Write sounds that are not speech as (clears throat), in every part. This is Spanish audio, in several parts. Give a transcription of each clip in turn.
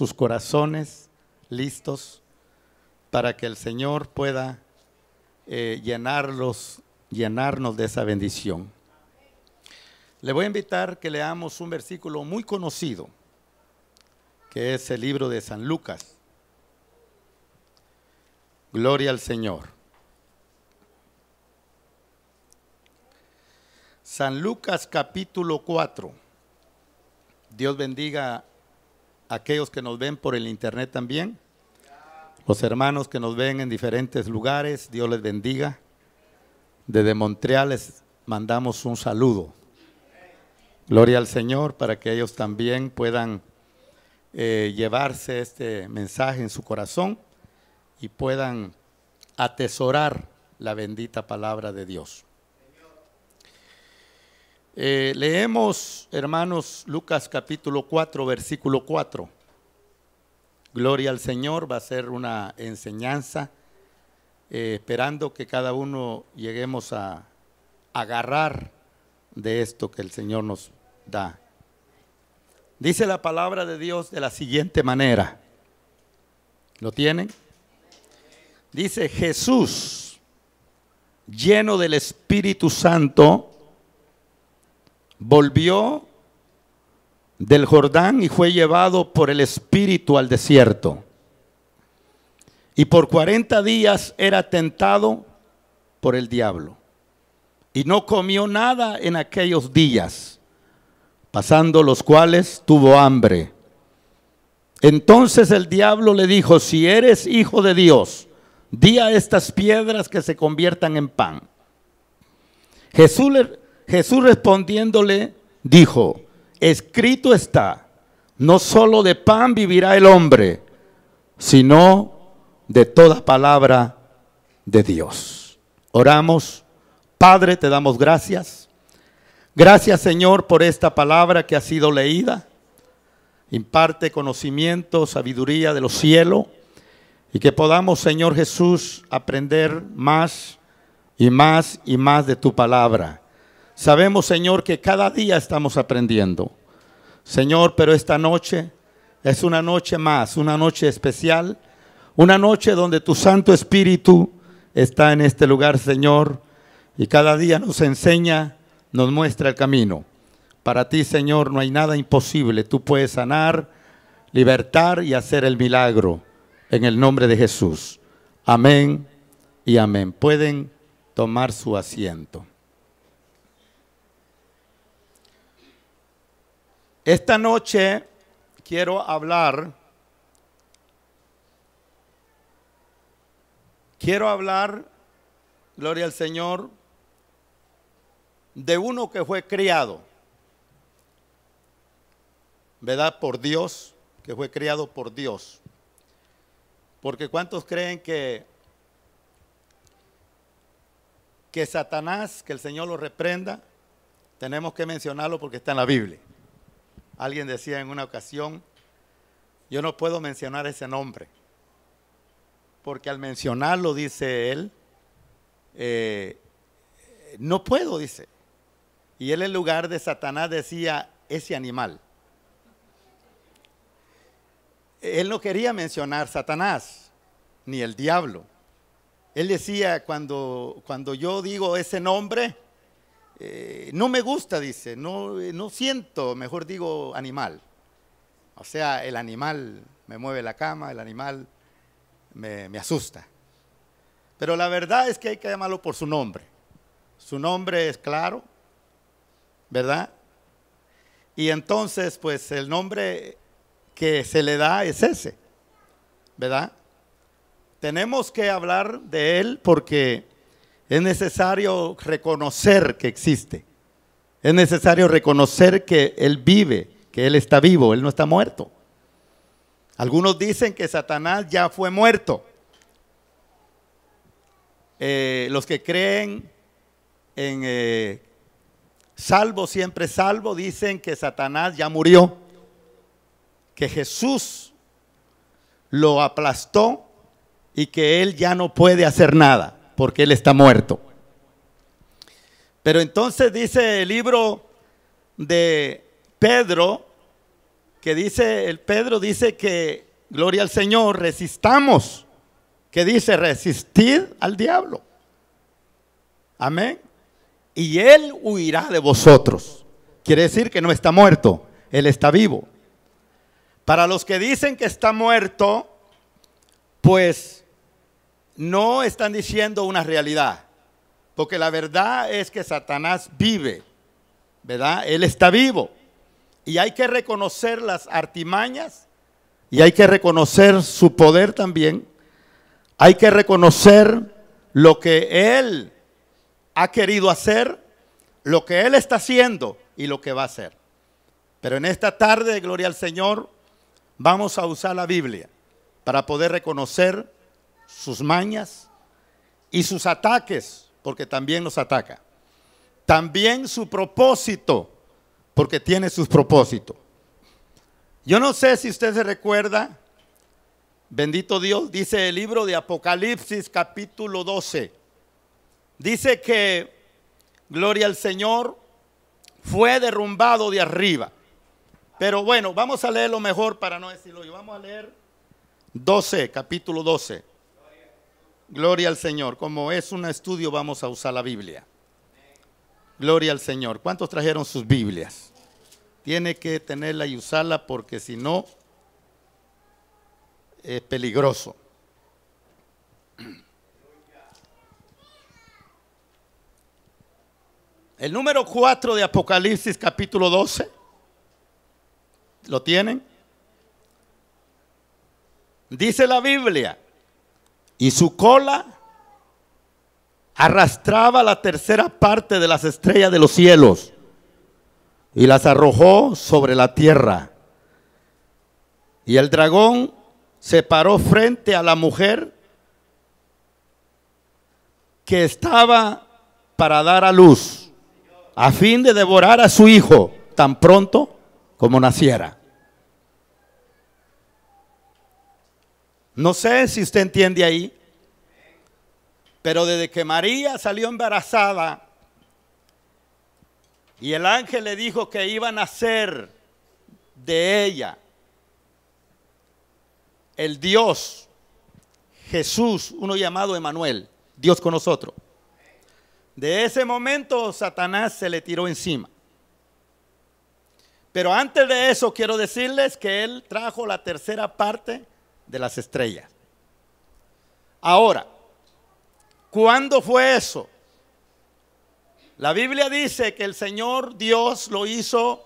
sus corazones listos para que el Señor pueda eh, llenarlos, llenarnos de esa bendición. Le voy a invitar que leamos un versículo muy conocido, que es el libro de San Lucas. Gloria al Señor. San Lucas capítulo 4. Dios bendiga a aquellos que nos ven por el internet también, los hermanos que nos ven en diferentes lugares, Dios les bendiga. Desde Montreal les mandamos un saludo. Gloria al Señor para que ellos también puedan eh, llevarse este mensaje en su corazón y puedan atesorar la bendita palabra de Dios. Eh, leemos, hermanos, Lucas capítulo 4, versículo 4. Gloria al Señor, va a ser una enseñanza, eh, esperando que cada uno lleguemos a agarrar de esto que el Señor nos da. Dice la palabra de Dios de la siguiente manera. ¿Lo tienen? Dice Jesús, lleno del Espíritu Santo, volvió del Jordán y fue llevado por el Espíritu al desierto. Y por 40 días era tentado por el diablo. Y no comió nada en aquellos días, pasando los cuales tuvo hambre. Entonces el diablo le dijo, si eres hijo de Dios, di a estas piedras que se conviertan en pan. Jesús le, Jesús respondiéndole dijo, escrito está, no solo de pan vivirá el hombre, sino de toda palabra de Dios. Oramos, Padre, te damos gracias. Gracias Señor por esta palabra que ha sido leída. Imparte conocimiento, sabiduría de los cielos y que podamos, Señor Jesús, aprender más y más y más de tu palabra Sabemos, Señor, que cada día estamos aprendiendo. Señor, pero esta noche es una noche más, una noche especial, una noche donde tu Santo Espíritu está en este lugar, Señor, y cada día nos enseña, nos muestra el camino. Para ti, Señor, no hay nada imposible. Tú puedes sanar, libertar y hacer el milagro en el nombre de Jesús. Amén y amén. Pueden tomar su asiento. Esta noche quiero hablar, quiero hablar, gloria al Señor, de uno que fue criado, ¿verdad? Por Dios, que fue criado por Dios. Porque ¿cuántos creen que, que Satanás, que el Señor lo reprenda? Tenemos que mencionarlo porque está en la Biblia. Alguien decía en una ocasión, yo no puedo mencionar ese nombre, porque al mencionarlo, dice él, eh, no puedo, dice. Y él en lugar de Satanás decía, ese animal. Él no quería mencionar Satanás, ni el diablo. Él decía, cuando, cuando yo digo ese nombre, eh, no me gusta, dice, no, eh, no siento, mejor digo, animal. O sea, el animal me mueve la cama, el animal me, me asusta. Pero la verdad es que hay que llamarlo por su nombre. Su nombre es claro, ¿verdad? Y entonces, pues el nombre que se le da es ese, ¿verdad? Tenemos que hablar de él porque es necesario reconocer que existe. Es necesario reconocer que Él vive, que Él está vivo, Él no está muerto. Algunos dicen que Satanás ya fue muerto. Eh, los que creen en eh, salvo, siempre salvo, dicen que Satanás ya murió, que Jesús lo aplastó y que Él ya no puede hacer nada porque él está muerto. Pero entonces dice el libro de Pedro, que dice, el Pedro dice que, gloria al Señor, resistamos, que dice, resistid al diablo. Amén. Y él huirá de vosotros. Quiere decir que no está muerto, él está vivo. Para los que dicen que está muerto, pues no están diciendo una realidad, porque la verdad es que Satanás vive, ¿verdad? Él está vivo. Y hay que reconocer las artimañas y hay que reconocer su poder también. Hay que reconocer lo que Él ha querido hacer, lo que Él está haciendo y lo que va a hacer. Pero en esta tarde, de gloria al Señor, vamos a usar la Biblia para poder reconocer sus mañas y sus ataques, porque también los ataca. También su propósito, porque tiene sus propósitos. Yo no sé si usted se recuerda, bendito Dios, dice el libro de Apocalipsis capítulo 12. Dice que, gloria al Señor, fue derrumbado de arriba. Pero bueno, vamos a leer lo mejor para no decirlo Vamos a leer 12, capítulo 12. Gloria al Señor. Como es un estudio, vamos a usar la Biblia. Gloria al Señor. ¿Cuántos trajeron sus Biblias? Tiene que tenerla y usarla porque si no, es peligroso. El número 4 de Apocalipsis capítulo 12. ¿Lo tienen? Dice la Biblia y su cola arrastraba la tercera parte de las estrellas de los cielos y las arrojó sobre la tierra. Y el dragón se paró frente a la mujer que estaba para dar a luz, a fin de devorar a su hijo tan pronto como naciera. No sé si usted entiende ahí, pero desde que María salió embarazada y el ángel le dijo que iba a nacer de ella, el Dios, Jesús, uno llamado Emanuel, Dios con nosotros. De ese momento Satanás se le tiró encima. Pero antes de eso quiero decirles que él trajo la tercera parte de las estrellas. Ahora, ¿cuándo fue eso? La Biblia dice que el Señor Dios lo hizo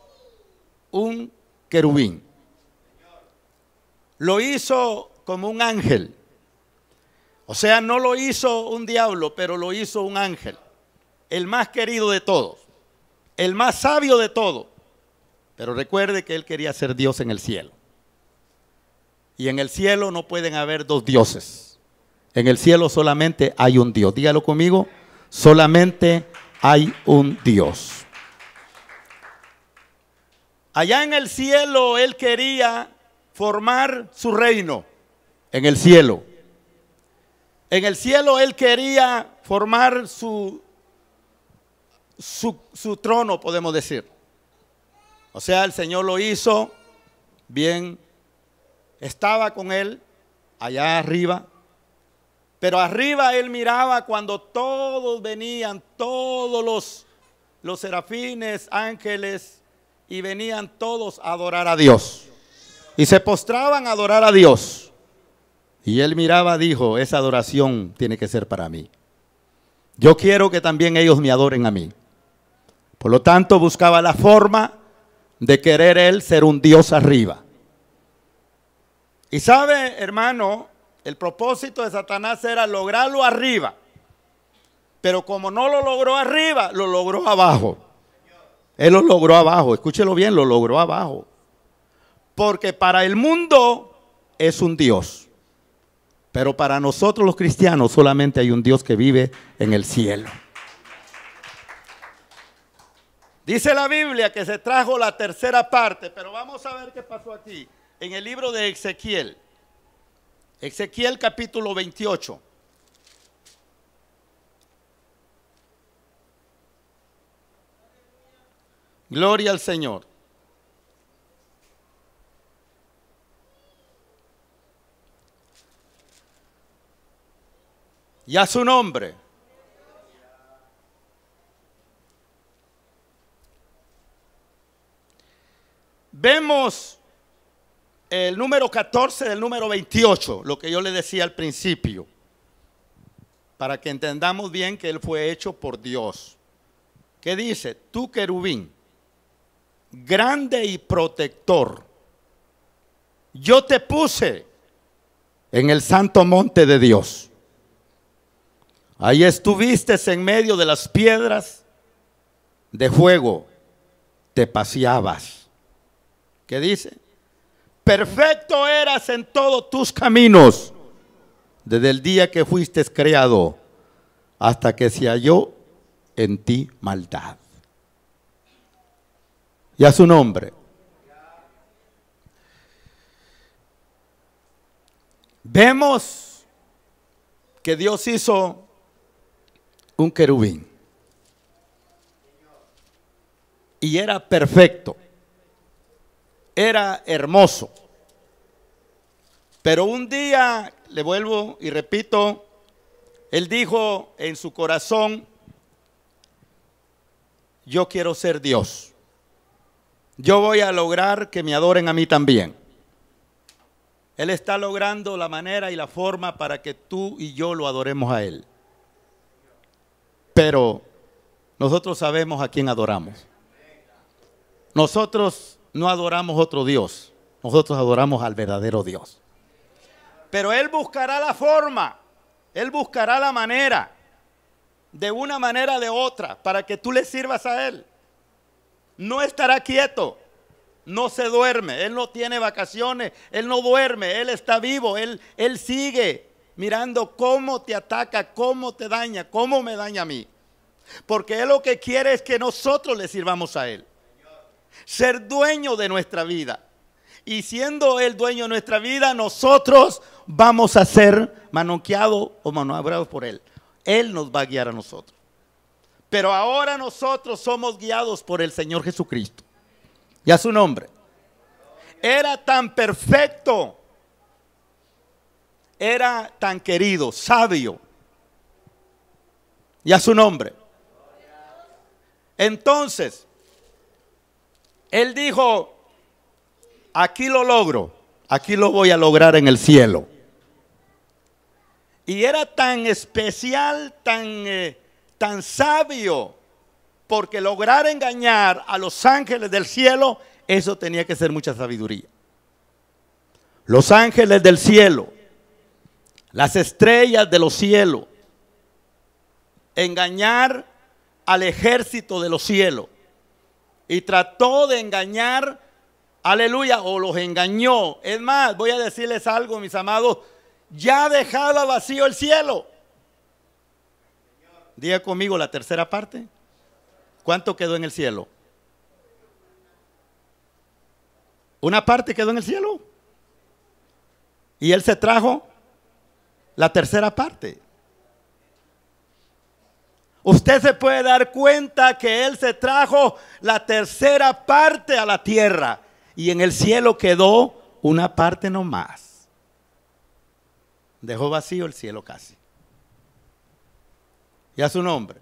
un querubín. Lo hizo como un ángel. O sea, no lo hizo un diablo, pero lo hizo un ángel. El más querido de todos. El más sabio de todos. Pero recuerde que él quería ser Dios en el cielo. Y en el cielo no pueden haber dos dioses. En el cielo solamente hay un Dios. Dígalo conmigo, solamente hay un Dios. Allá en el cielo él quería formar su reino. En el cielo. En el cielo él quería formar su, su, su trono, podemos decir. O sea, el Señor lo hizo bien estaba con él allá arriba, pero arriba él miraba cuando todos venían, todos los, los serafines, ángeles, y venían todos a adorar a Dios. Y se postraban a adorar a Dios. Y él miraba, dijo, esa adoración tiene que ser para mí. Yo quiero que también ellos me adoren a mí. Por lo tanto, buscaba la forma de querer él ser un Dios arriba. Y sabe, hermano, el propósito de Satanás era lograrlo arriba. Pero como no lo logró arriba, lo logró abajo. Él lo logró abajo, escúchelo bien, lo logró abajo. Porque para el mundo es un Dios. Pero para nosotros los cristianos solamente hay un Dios que vive en el cielo. Dice la Biblia que se trajo la tercera parte, pero vamos a ver qué pasó aquí en el libro de Ezequiel, Ezequiel capítulo 28. Gloria al Señor. Y a su nombre. Vemos el número 14 del número 28, lo que yo le decía al principio, para que entendamos bien que él fue hecho por Dios. ¿Qué dice? Tú querubín, grande y protector, yo te puse en el santo monte de Dios. Ahí estuviste en medio de las piedras de fuego, te paseabas. ¿Qué dice? Perfecto eras en todos tus caminos, desde el día que fuiste creado hasta que se halló en ti maldad. Y a su nombre. Vemos que Dios hizo un querubín. Y era perfecto era hermoso. Pero un día, le vuelvo y repito, él dijo en su corazón, yo quiero ser Dios. Yo voy a lograr que me adoren a mí también. Él está logrando la manera y la forma para que tú y yo lo adoremos a Él. Pero nosotros sabemos a quién adoramos. Nosotros no adoramos otro Dios. Nosotros adoramos al verdadero Dios. Pero Él buscará la forma, Él buscará la manera, de una manera o de otra, para que tú le sirvas a Él. No estará quieto, no se duerme, Él no tiene vacaciones, Él no duerme, Él está vivo, Él, él sigue mirando cómo te ataca, cómo te daña, cómo me daña a mí. Porque Él lo que quiere es que nosotros le sirvamos a Él ser dueño de nuestra vida. Y siendo el dueño de nuestra vida, nosotros vamos a ser manoqueados o manobrados por Él. Él nos va a guiar a nosotros. Pero ahora nosotros somos guiados por el Señor Jesucristo. Y a su nombre. Era tan perfecto. Era tan querido, sabio. Y a su nombre. Entonces, él dijo, aquí lo logro, aquí lo voy a lograr en el cielo. Y era tan especial, tan, eh, tan sabio, porque lograr engañar a los ángeles del cielo, eso tenía que ser mucha sabiduría. Los ángeles del cielo, las estrellas de los cielos, engañar al ejército de los cielos y trató de engañar, aleluya, o los engañó. Es más, voy a decirles algo, mis amados, ya dejaba vacío el cielo. Diga conmigo la tercera parte. ¿Cuánto quedó en el cielo? Una parte quedó en el cielo. Y él se trajo la tercera parte usted se puede dar cuenta que Él se trajo la tercera parte a la tierra y en el cielo quedó una parte nomás. Dejó vacío el cielo casi. Y a su nombre.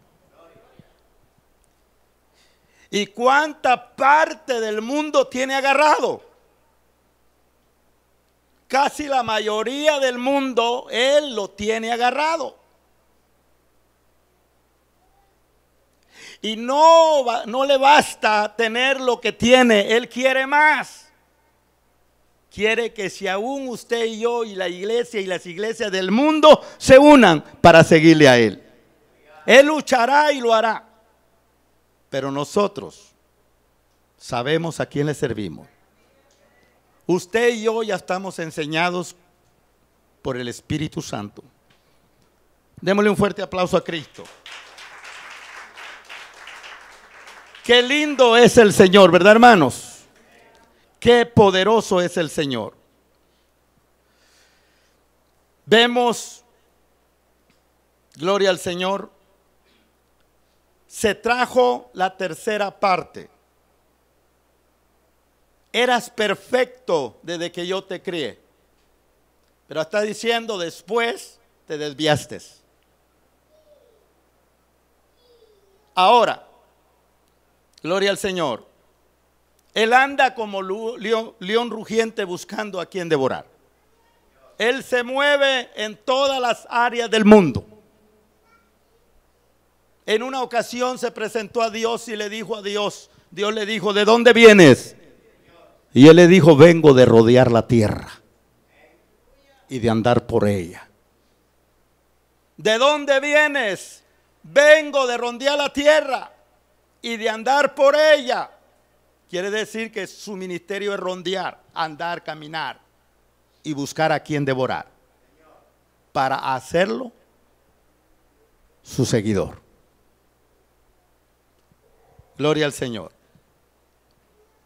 ¿Y cuánta parte del mundo tiene agarrado? Casi la mayoría del mundo Él lo tiene agarrado. Y no, no le basta tener lo que tiene, Él quiere más. Quiere que si aún usted y yo y la iglesia y las iglesias del mundo se unan para seguirle a Él. Él luchará y lo hará. Pero nosotros sabemos a quién le servimos. Usted y yo ya estamos enseñados por el Espíritu Santo. Démosle un fuerte aplauso a Cristo. Qué lindo es el Señor, ¿verdad, hermanos? Qué poderoso es el Señor. Vemos, gloria al Señor, se trajo la tercera parte. Eras perfecto desde que yo te crié. Pero está diciendo, después te desviaste. Ahora, Gloria al Señor. Él anda como león rugiente buscando a quien devorar. Él se mueve en todas las áreas del mundo. En una ocasión se presentó a Dios y le dijo a Dios, Dios le dijo, ¿de dónde vienes? Y él le dijo, vengo de rodear la tierra y de andar por ella. ¿De dónde vienes? Vengo de rodear la tierra y de andar por ella. Quiere decir que su ministerio es rondear, andar, caminar y buscar a quien devorar. Para hacerlo, su seguidor. Gloria al Señor.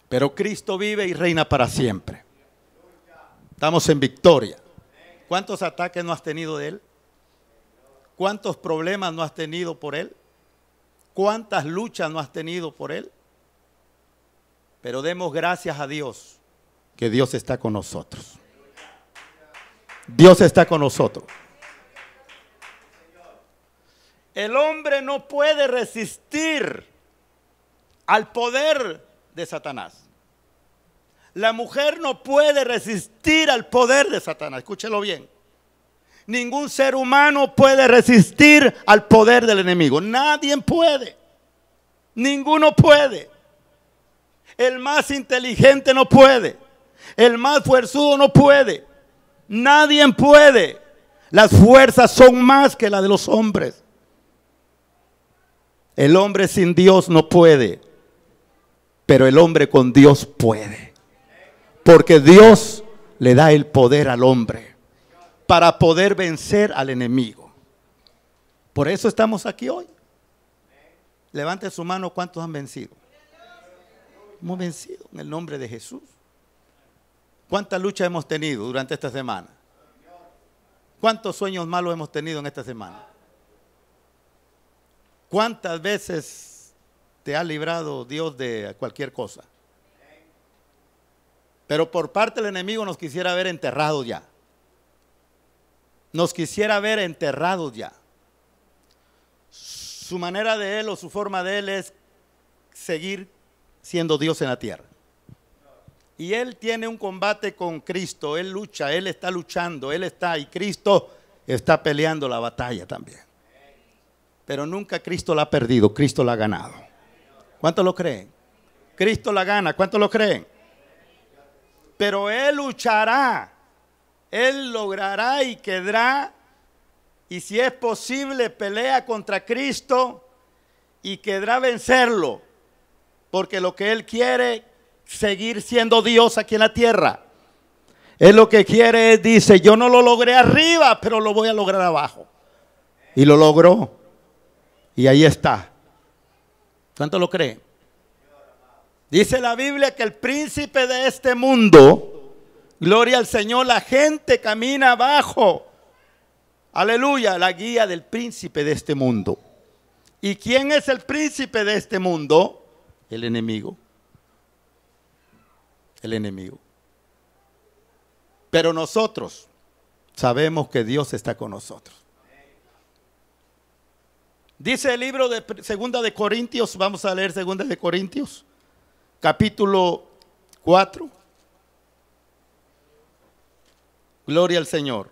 Pero Cristo vive y reina para siempre. Estamos en victoria. ¿Cuántos ataques no has tenido de Él? ¿Cuántos problemas no has tenido por Él? ¿Cuántas luchas no has tenido por Él? Pero demos gracias a Dios que Dios está con nosotros. Dios está con nosotros. El hombre no puede resistir al poder de Satanás. La mujer no puede resistir al poder de Satanás. Escúchelo bien. Ningún ser humano puede resistir al poder del enemigo. Nadie puede. Ninguno puede. El más inteligente no puede. El más fuerzudo no puede. Nadie puede. Las fuerzas son más que las de los hombres. El hombre sin Dios no puede. Pero el hombre con Dios puede. Porque Dios le da el poder al hombre para poder vencer al enemigo. Por eso estamos aquí hoy. Levante su mano cuántos han vencido. Hemos vencido en el nombre de Jesús. ¿Cuánta lucha hemos tenido durante esta semana? ¿Cuántos sueños malos hemos tenido en esta semana? ¿Cuántas veces te ha librado Dios de cualquier cosa? Pero por parte del enemigo nos quisiera haber enterrado ya nos quisiera ver enterrados ya. Su manera de Él o su forma de Él es seguir siendo Dios en la tierra. Y Él tiene un combate con Cristo, Él lucha, Él está luchando, Él está, y Cristo está peleando la batalla también. Pero nunca Cristo la ha perdido, Cristo la ha ganado. ¿Cuántos lo creen? Cristo la gana, ¿cuántos lo creen? Pero Él luchará él logrará y quedará, y si es posible, pelea contra Cristo y quedará vencerlo, porque lo que Él quiere, seguir siendo Dios aquí en la tierra. Él lo que quiere es, dice, yo no lo logré arriba, pero lo voy a lograr abajo. Y lo logró. Y ahí está. ¿Cuánto lo cree? Dice la Biblia que el príncipe de este mundo, Gloria al Señor, la gente camina abajo. Aleluya, la guía del príncipe de este mundo. ¿Y quién es el príncipe de este mundo? El enemigo. El enemigo. Pero nosotros sabemos que Dios está con nosotros. Dice el libro de Segunda de Corintios, vamos a leer Segunda de Corintios, capítulo 4. Gloria al Señor.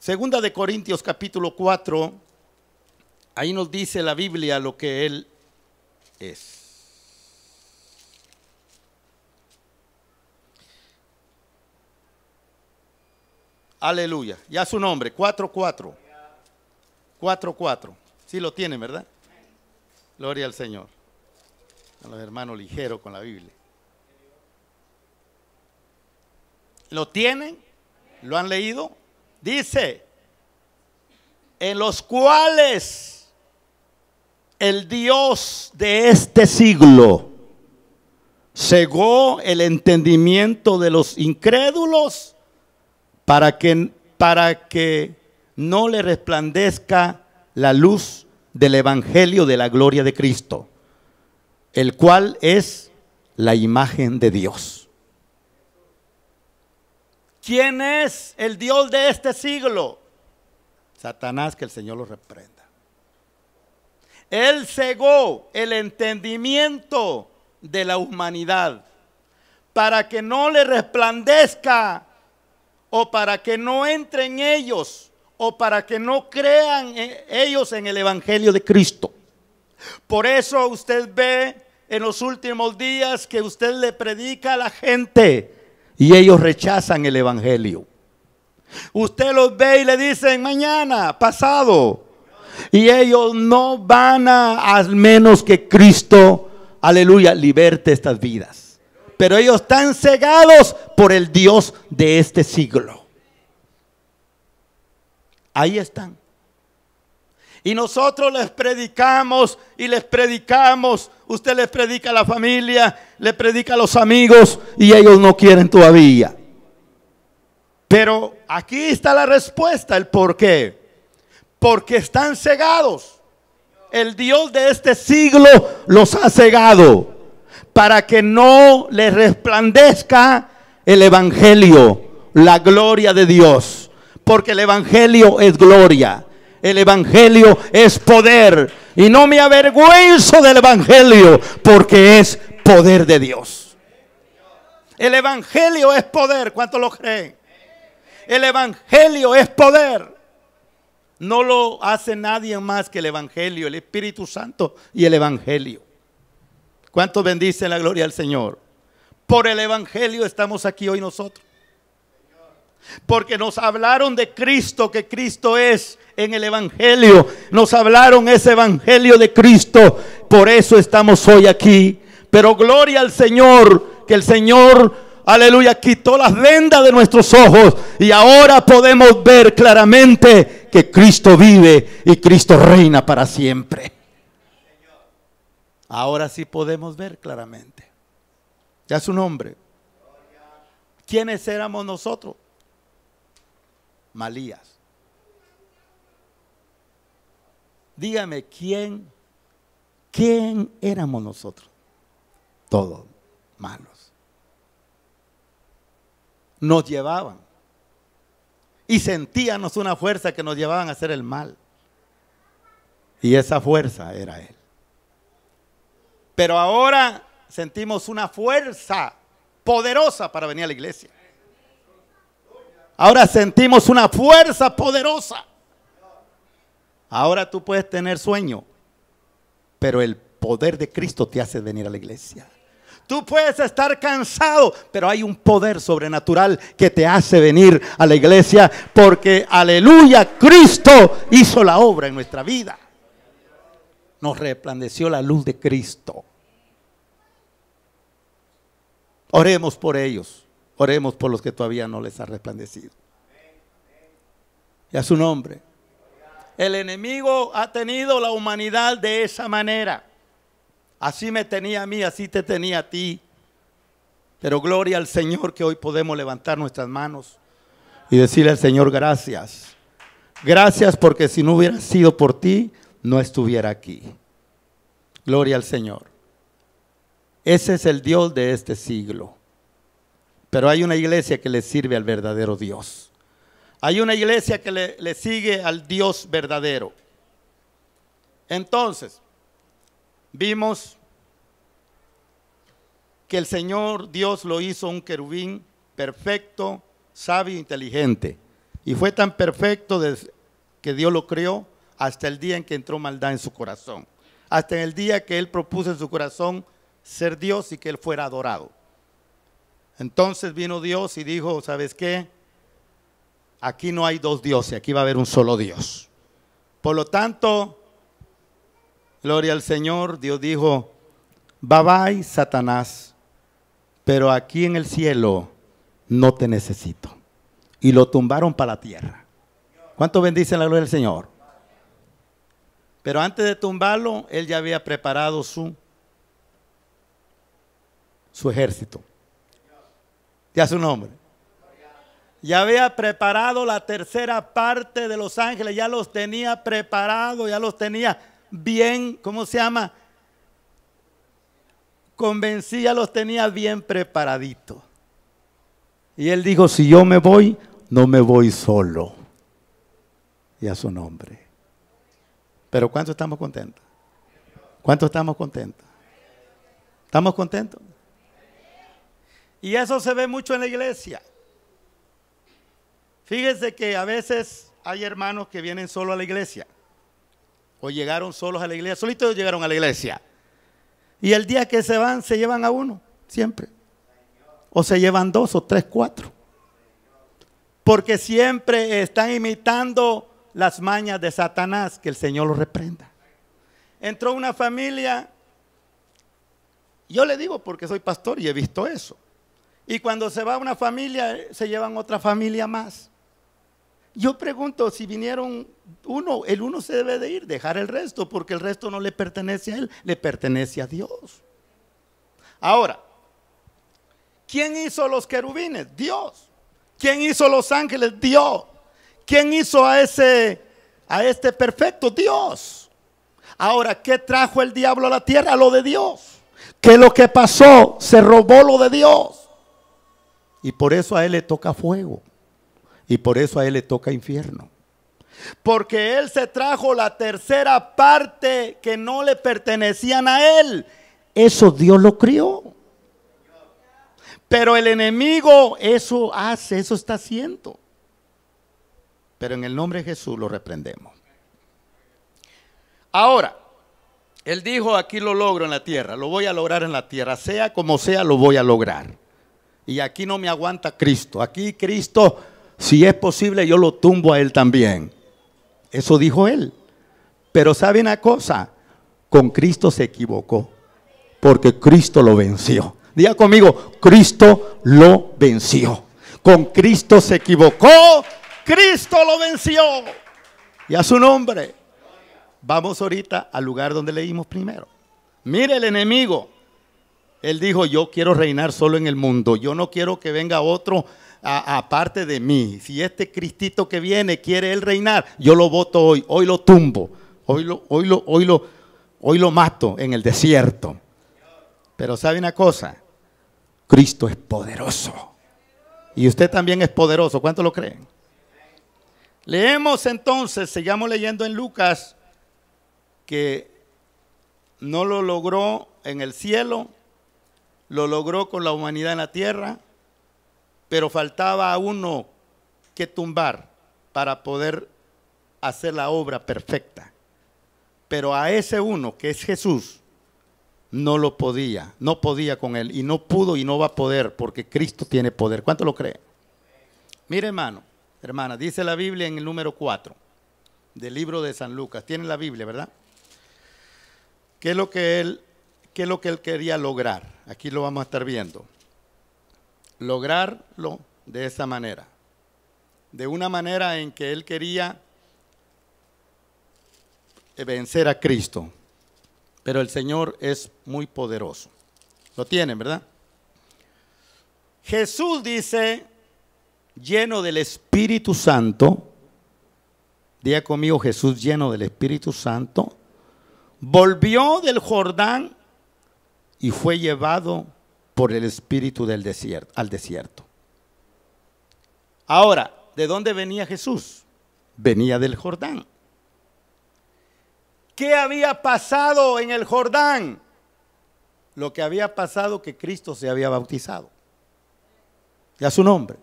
Segunda de Corintios capítulo 4, ahí nos dice la Biblia lo que Él es. Aleluya. Ya su nombre, 4-4. 4-4. Sí lo tienen, ¿verdad? Gloria al Señor. A los hermanos ligeros con la Biblia. ¿Lo tienen? ¿Lo han leído? Dice, en los cuales el Dios de este siglo cegó el entendimiento de los incrédulos para que, para que no le resplandezca la luz del Evangelio de la gloria de Cristo, el cual es la imagen de Dios. ¿Quién es el Dios de este siglo? Satanás, que el Señor lo reprenda. Él cegó el entendimiento de la humanidad para que no le resplandezca o para que no entren ellos o para que no crean e-, ellos en el Evangelio de Cristo. Por eso usted ve en los últimos días que usted le predica a la gente y ellos rechazan el Evangelio. Usted los ve y le dicen mañana, pasado. Y ellos no van a, al menos que Cristo, aleluya, liberte estas vidas. Pero ellos están cegados por el Dios de este siglo. Ahí están. Y nosotros les predicamos y les predicamos Usted les predica a la familia, le predica a los amigos y ellos no quieren todavía. Pero aquí está la respuesta, el por qué. Porque están cegados. El Dios de este siglo los ha cegado para que no les resplandezca el Evangelio, la gloria de Dios. Porque el Evangelio es gloria. El Evangelio es poder. Y no me avergüenzo del Evangelio porque es poder de Dios. El Evangelio es poder. ¿Cuántos lo creen? El Evangelio es poder. No lo hace nadie más que el Evangelio, el Espíritu Santo y el Evangelio. ¿Cuántos bendicen la gloria al Señor? Por el Evangelio estamos aquí hoy nosotros. Porque nos hablaron de Cristo, que Cristo es en el Evangelio. Nos hablaron ese Evangelio de Cristo. Por eso estamos hoy aquí. Pero gloria al Señor, que el Señor, aleluya, quitó las vendas de nuestros ojos y ahora podemos ver claramente que Cristo vive y Cristo reina para siempre. Ahora sí podemos ver claramente. Ya su nombre. ¿Quiénes éramos nosotros? Malías. dígame quién, quién éramos nosotros. Todos malos. Nos llevaban. Y sentíamos una fuerza que nos llevaban a hacer el mal. Y esa fuerza era Él. Pero ahora sentimos una fuerza poderosa para venir a la iglesia. Ahora sentimos una fuerza poderosa Ahora tú puedes tener sueño, pero el poder de Cristo te hace venir a la iglesia. Tú puedes estar cansado, pero hay un poder sobrenatural que te hace venir a la iglesia porque, aleluya, Cristo hizo la obra en nuestra vida. Nos resplandeció la luz de Cristo. Oremos por ellos. Oremos por los que todavía no les ha resplandecido. Y a su nombre. El enemigo ha tenido la humanidad de esa manera. Así me tenía a mí, así te tenía a ti. Pero gloria al Señor que hoy podemos levantar nuestras manos y decirle al Señor gracias. Gracias porque si no hubiera sido por ti, no estuviera aquí. Gloria al Señor. Ese es el Dios de este siglo. Pero hay una iglesia que le sirve al verdadero Dios. Hay una iglesia que le, sigue al Dios verdadero. Entonces, vimos que el Señor Dios lo hizo un querubín perfecto, sabio e inteligente. Y fue tan perfecto desde que Dios lo creó hasta el día en que entró maldad en su corazón. Hasta en el día que Él propuso en su corazón ser Dios y que Él fuera adorado. Entonces vino Dios y dijo, ¿sabes qué? Aquí no hay dos dioses, aquí va a haber un solo Dios. Por lo tanto, gloria al Señor, Dios dijo, bye bye Satanás, pero aquí en el cielo no te necesito. Y lo tumbaron para la tierra. ¿Cuánto bendice la gloria del Señor? Pero antes de tumbarlo, él ya había preparado su, su ejército. Ya su nombre. Ya había preparado la tercera parte de los ángeles, ya los tenía preparado, ya los tenía bien, ¿cómo se llama? convencía los tenía bien preparadito Y él dijo, si yo me voy, no me voy solo. Y a su nombre. Pero ¿cuánto estamos contentos? ¿Cuánto estamos contentos? ¿Estamos contentos? Y eso se ve mucho en la iglesia. Fíjense que a veces hay hermanos que vienen solo a la iglesia. O llegaron solos a la iglesia. Solitos llegaron a la iglesia. Y el día que se van, se llevan a uno, siempre. O se llevan dos o tres, cuatro. Porque siempre están imitando las mañas de Satanás, que el Señor los reprenda. Entró una familia, yo le digo porque soy pastor y he visto eso. Y cuando se va una familia, se llevan otra familia más. Yo pregunto, si vinieron uno, el uno se debe de ir, dejar el resto, porque el resto no le pertenece a él, le pertenece a Dios. Ahora, ¿quién hizo los querubines? Dios. ¿Quién hizo los ángeles? Dios. ¿Quién hizo a ese a este perfecto? Dios. Ahora, ¿qué trajo el diablo a la tierra? Lo de Dios. ¿Qué lo que pasó? Se robó lo de Dios. Y por eso a él le toca fuego. Y por eso a él le toca infierno. Porque él se trajo la tercera parte que no le pertenecían a él. Eso Dios lo crió. Pero el enemigo eso hace, eso está haciendo. Pero en el nombre de Jesús lo reprendemos. Ahora, él dijo, aquí lo logro en la tierra, lo voy a lograr en la tierra, sea como sea, lo voy a lograr. Y aquí no me aguanta Cristo. Aquí Cristo si es posible, yo lo tumbo a él también. Eso dijo él. Pero sabe una cosa, con Cristo se equivocó, porque Cristo lo venció. Diga conmigo, Cristo lo venció. Con Cristo se equivocó, Cristo lo venció. Y a su nombre. Vamos ahorita al lugar donde leímos primero. Mire el enemigo. Él dijo, yo quiero reinar solo en el mundo. Yo no quiero que venga otro aparte de mí. Si este Cristito que viene quiere él reinar, yo lo voto hoy, hoy lo tumbo, hoy lo, hoy lo, hoy lo, hoy lo mato en el desierto. Pero sabe una cosa, Cristo es poderoso. Y usted también es poderoso, ¿cuánto lo creen? Leemos entonces, sigamos leyendo en Lucas, que no lo logró en el cielo, lo logró con la humanidad en la tierra, pero faltaba a uno que tumbar para poder hacer la obra perfecta. Pero a ese uno, que es Jesús, no lo podía, no podía con él, y no pudo y no va a poder, porque Cristo tiene poder. ¿Cuánto lo cree? Mire, hermano, hermana, dice la Biblia en el número 4 del libro de San Lucas. Tiene la Biblia, ¿verdad? ¿Qué es lo que él, qué es lo que él quería lograr? Aquí lo vamos a estar viendo lograrlo de esa manera, de una manera en que él quería vencer a Cristo. Pero el Señor es muy poderoso. Lo tienen, ¿verdad? Jesús dice, lleno del Espíritu Santo, día conmigo Jesús lleno del Espíritu Santo, volvió del Jordán y fue llevado por el espíritu del desierto, al desierto. Ahora, ¿de dónde venía Jesús? Venía del Jordán. ¿Qué había pasado en el Jordán? Lo que había pasado que Cristo se había bautizado. Ya su nombre.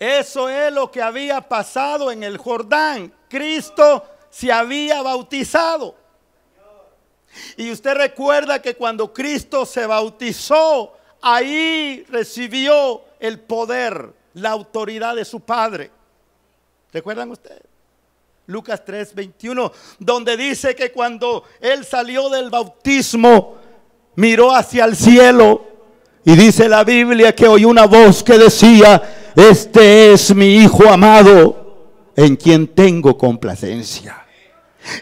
Eso es lo que había pasado en el Jordán. Cristo se había bautizado. Y usted recuerda que cuando Cristo se bautizó, ahí recibió el poder, la autoridad de su Padre. ¿Recuerdan ustedes? Lucas 3, 21, donde dice que cuando él salió del bautismo, miró hacia el cielo y dice la Biblia que oyó una voz que decía, este es mi Hijo amado, en quien tengo complacencia.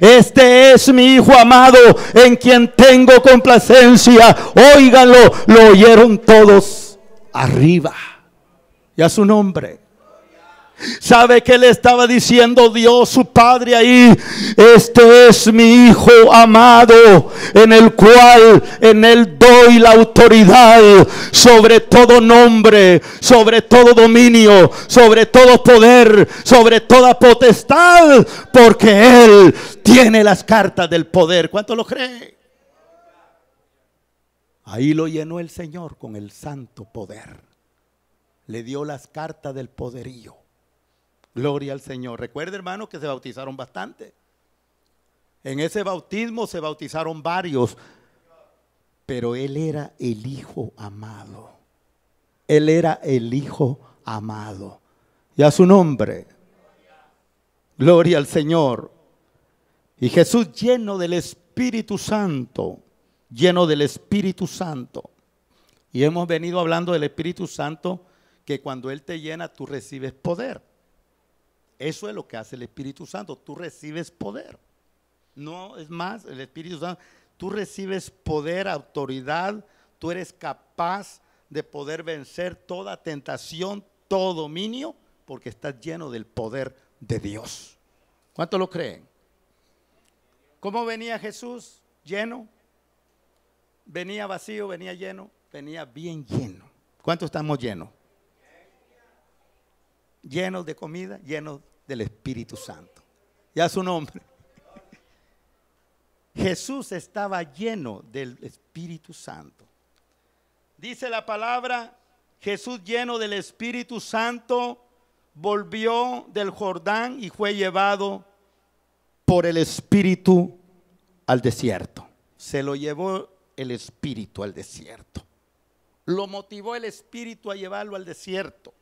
Este es mi Hijo amado en quien tengo complacencia. Óiganlo, lo oyeron todos arriba. Y a su nombre. ¿Sabe que le estaba diciendo Dios, su Padre ahí? Este es mi Hijo amado, en el cual, en él doy la autoridad sobre todo nombre, sobre todo dominio, sobre todo poder, sobre toda potestad, porque Él tiene las cartas del poder. ¿Cuánto lo cree? Ahí lo llenó el Señor con el santo poder. Le dio las cartas del poderío. Gloria al Señor. Recuerde, hermano, que se bautizaron bastante. En ese bautismo se bautizaron varios, pero él era el hijo amado. Él era el hijo amado. Y a su nombre. Gloria al Señor. Y Jesús lleno del Espíritu Santo, lleno del Espíritu Santo. Y hemos venido hablando del Espíritu Santo que cuando Él te llena, tú recibes poder. Eso es lo que hace el Espíritu Santo. Tú recibes poder. No es más, el Espíritu Santo, tú recibes poder, autoridad, tú eres capaz de poder vencer toda tentación, todo dominio, porque estás lleno del poder de Dios. ¿Cuántos lo creen? ¿Cómo venía Jesús? Lleno. Venía vacío, venía lleno, venía bien lleno. ¿Cuánto estamos llenos? Llenos de comida, llenos del Espíritu Santo. Ya su nombre. (laughs) Jesús estaba lleno del Espíritu Santo. Dice la palabra, Jesús lleno del Espíritu Santo volvió del Jordán y fue llevado por el Espíritu al desierto. Se lo llevó el Espíritu al desierto. Lo motivó el Espíritu a llevarlo al desierto.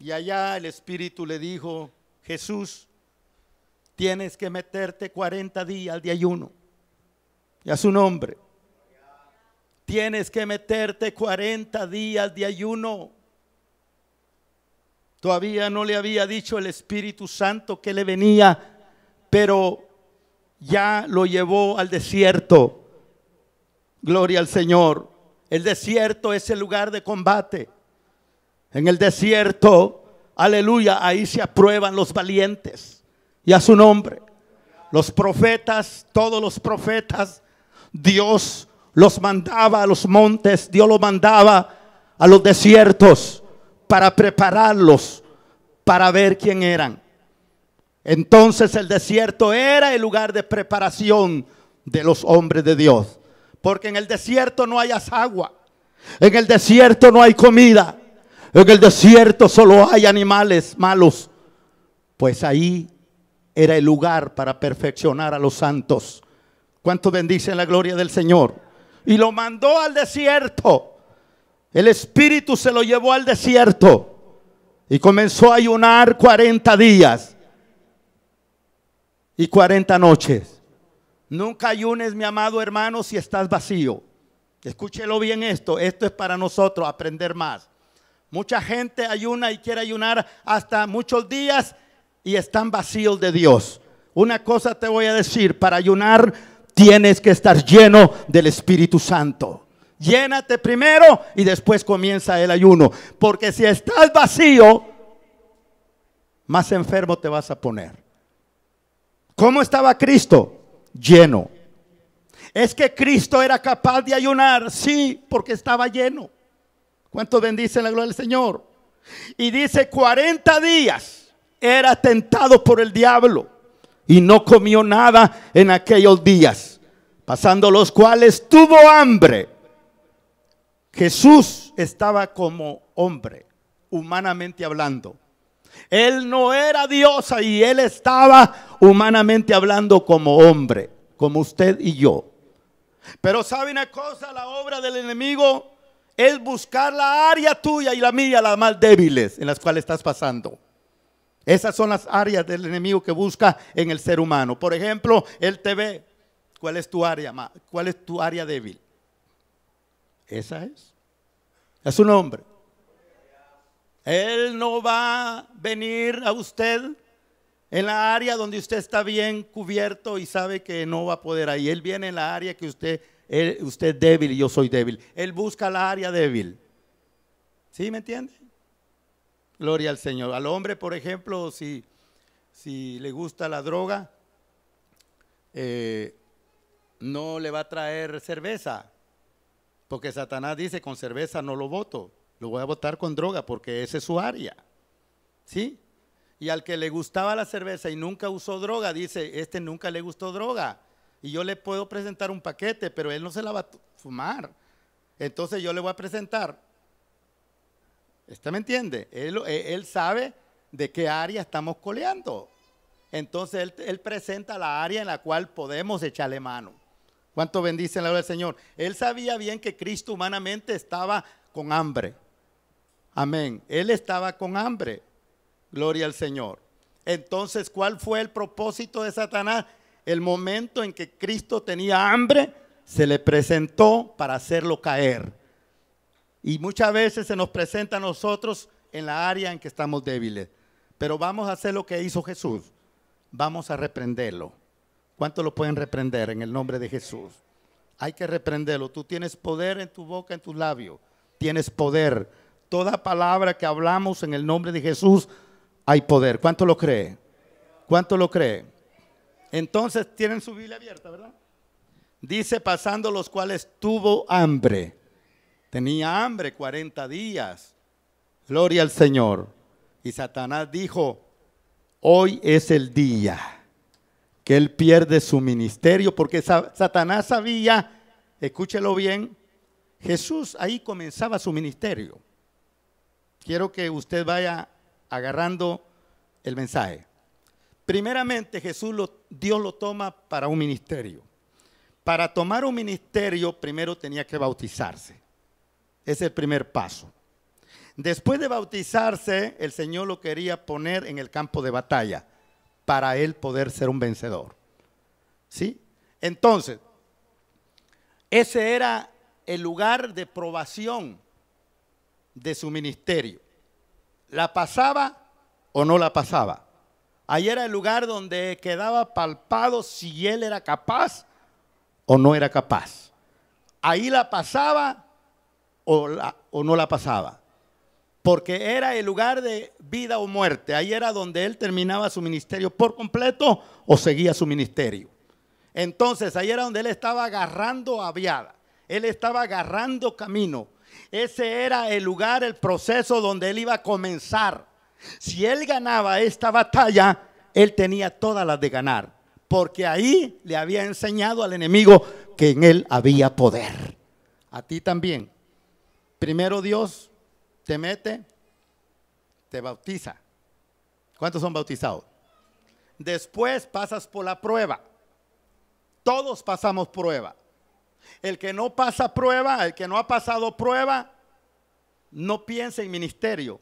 Y allá el Espíritu le dijo, Jesús, tienes que meterte 40 días de ayuno. ya a su nombre. Tienes que meterte 40 días de ayuno. Todavía no le había dicho el Espíritu Santo que le venía, pero ya lo llevó al desierto. Gloria al Señor. El desierto es el lugar de combate. En el desierto, aleluya, ahí se aprueban los valientes y a su nombre. Los profetas, todos los profetas, Dios los mandaba a los montes, Dios los mandaba a los desiertos para prepararlos, para ver quién eran. Entonces el desierto era el lugar de preparación de los hombres de Dios. Porque en el desierto no hay agua, en el desierto no hay comida, en el desierto solo hay animales malos. Pues ahí era el lugar para perfeccionar a los santos. ¿Cuánto bendice la gloria del Señor? Y lo mandó al desierto. El Espíritu se lo llevó al desierto. Y comenzó a ayunar 40 días y 40 noches. Nunca ayunes, mi amado hermano, si estás vacío. Escúchelo bien esto. Esto es para nosotros aprender más. Mucha gente ayuna y quiere ayunar hasta muchos días y están vacíos de Dios. Una cosa te voy a decir, para ayunar tienes que estar lleno del Espíritu Santo. Llénate primero y después comienza el ayuno. Porque si estás vacío, más enfermo te vas a poner. ¿Cómo estaba Cristo? Lleno. Es que Cristo era capaz de ayunar, sí, porque estaba lleno. ¿Cuántos bendicen la gloria del Señor? Y dice, 40 días era tentado por el diablo y no comió nada en aquellos días, pasando los cuales tuvo hambre. Jesús estaba como hombre, humanamente hablando. Él no era Dios y él estaba humanamente hablando como hombre, como usted y yo. Pero sabe una cosa, la obra del enemigo es buscar la área tuya y la mía, las más débiles en las cuales estás pasando. Esas son las áreas del enemigo que busca en el ser humano. Por ejemplo, él te ve. ¿Cuál es tu área? ¿Cuál es tu área débil? Esa es. Es un hombre. Él no va a venir a usted en la área donde usted está bien cubierto y sabe que no va a poder ahí. Él viene en la área que usted usted es débil y yo soy débil. Él busca la área débil. ¿Sí me entiende? Gloria al Señor. Al hombre, por ejemplo, si, le gusta la droga, eh, no le va a traer cerveza, porque Satanás dice, con cerveza no lo voto, lo voy a votar con droga, porque ese es su área. ¿Sí? Y al que le gustaba la cerveza y nunca usó droga, dice, este nunca le gustó droga y yo le puedo presentar un paquete, pero él no se la va a fumar. Entonces yo le voy a presentar. ¿Usted me entiende? Eh, él, sabe de qué área estamos coleando. Entonces él, presenta la área en la cual podemos echarle mano. ¿Cuánto bendice la hora del Señor? Él sabía bien que Cristo humanamente estaba con hambre. Amén. Él estaba con hambre. Gloria al Señor. Entonces, ¿cuál fue el propósito de Satanás? el momento en que Cristo tenía hambre, se le presentó para hacerlo caer. Y muchas veces se nos presenta a nosotros en la área en que estamos débiles. Pero vamos a hacer lo que hizo Jesús. Vamos a reprenderlo. ¿Cuánto lo pueden reprender en el nombre de Jesús? Hay que reprenderlo. Tú tienes poder en tu boca, en tus labios. Tienes poder. Toda palabra que hablamos en el nombre de Jesús, hay poder. ¿Cuánto lo cree? ¿Cuánto lo cree? Entonces tienen su Biblia abierta, ¿verdad? Dice, pasando los cuales tuvo hambre. Tenía hambre 40 días. Gloria al Señor. Y Satanás dijo, hoy es el día que él pierde su ministerio, porque Satanás sabía, escúchelo bien, Jesús ahí comenzaba su ministerio. Quiero que usted vaya agarrando el mensaje. Primeramente Jesús, lo, Dios lo toma para un ministerio. Para tomar un ministerio primero tenía que bautizarse. Es el primer paso. Después de bautizarse, el Señor lo quería poner en el campo de batalla para él poder ser un vencedor. ¿Sí? Entonces, ese era el lugar de probación de su ministerio. ¿La pasaba o no la pasaba? Ahí era el lugar donde quedaba palpado si él era capaz o no era capaz. Ahí la pasaba o, o no la pasaba. Porque era el lugar de vida o muerte. Ahí era donde él terminaba su ministerio por completo o seguía su ministerio. Entonces, ahí era donde él estaba agarrando aviada. Él estaba agarrando camino. Ese era el lugar, el proceso donde él iba a comenzar. Si él ganaba esta batalla, él tenía todas las de ganar, porque ahí le había enseñado al enemigo que en él había poder. A ti también. Primero Dios te mete, te bautiza. ¿Cuántos son bautizados? Después pasas por la prueba. Todos pasamos prueba. El que no pasa prueba, el que no ha pasado prueba, no piensa en ministerio.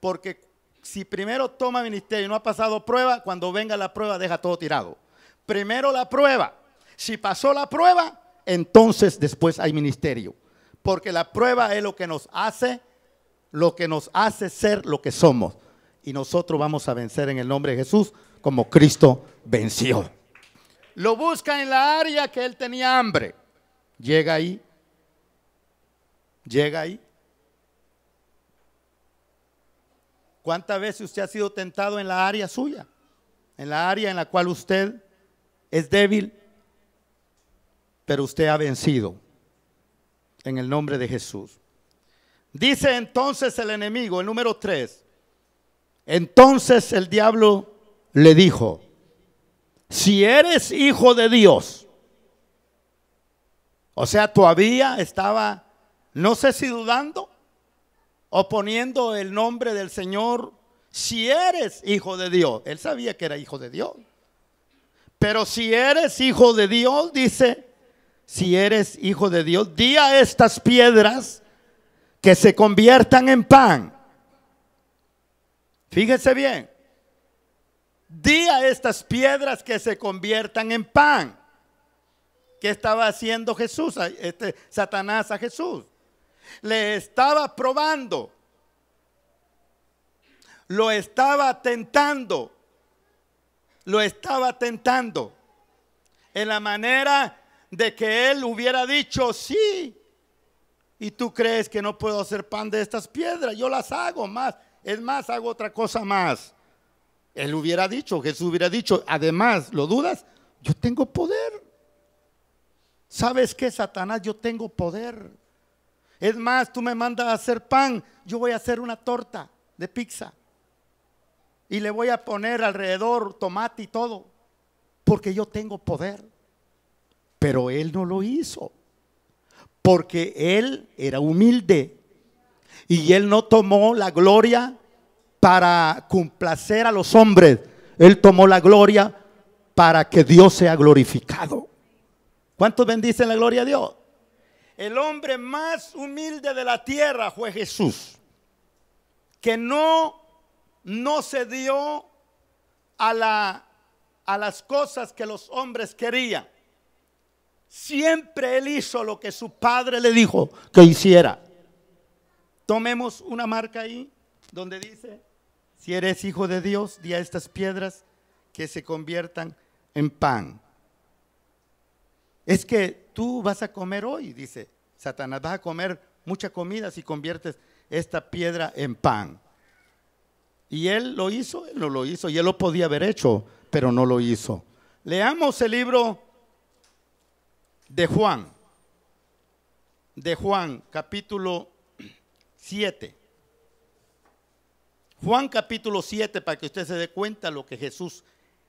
Porque si primero toma ministerio y no ha pasado prueba, cuando venga la prueba deja todo tirado. Primero la prueba. Si pasó la prueba, entonces después hay ministerio. Porque la prueba es lo que nos hace, lo que nos hace ser lo que somos. Y nosotros vamos a vencer en el nombre de Jesús como Cristo venció. Lo busca en la área que él tenía hambre. Llega ahí. Llega ahí. ¿Cuántas veces usted ha sido tentado en la área suya? En la área en la cual usted es débil, pero usted ha vencido. En el nombre de Jesús. Dice entonces el enemigo, el número 3. Entonces el diablo le dijo, si eres hijo de Dios, o sea, todavía estaba, no sé si dudando, o poniendo el nombre del Señor si eres hijo de Dios. Él sabía que era hijo de Dios. Pero si eres hijo de Dios, dice, si eres hijo de Dios, di a estas piedras que se conviertan en pan. Fíjese bien. Di a estas piedras que se conviertan en pan. ¿Qué estaba haciendo Jesús? Este, Satanás a Jesús le estaba probando, lo estaba tentando, lo estaba tentando en la manera de que él hubiera dicho, sí, y tú crees que no puedo hacer pan de estas piedras, yo las hago más, es más, hago otra cosa más. Él hubiera dicho, Jesús hubiera dicho, además, ¿lo dudas? Yo tengo poder. ¿Sabes que Satanás? Yo tengo poder. Es más, tú me mandas a hacer pan, yo voy a hacer una torta de pizza. Y le voy a poner alrededor tomate y todo, porque yo tengo poder. Pero él no lo hizo, porque él era humilde y él no tomó la gloria para complacer a los hombres. Él tomó la gloria para que Dios sea glorificado. ¿Cuántos bendicen la gloria a Dios? el hombre más humilde de la tierra fue Jesús, que no, no se dio a, la, a las cosas que los hombres querían. Siempre él hizo lo que su padre le dijo que hiciera. Tomemos una marca ahí donde dice, si eres hijo de Dios, di a estas piedras que se conviertan en pan es que tú vas a comer hoy, dice Satanás, vas a comer mucha comida si conviertes esta piedra en pan. Y él lo hizo, él no lo hizo, y él lo podía haber hecho, pero no lo hizo. Leamos el libro de Juan, de Juan capítulo 7. Juan capítulo 7, para que usted se dé cuenta lo que Jesús,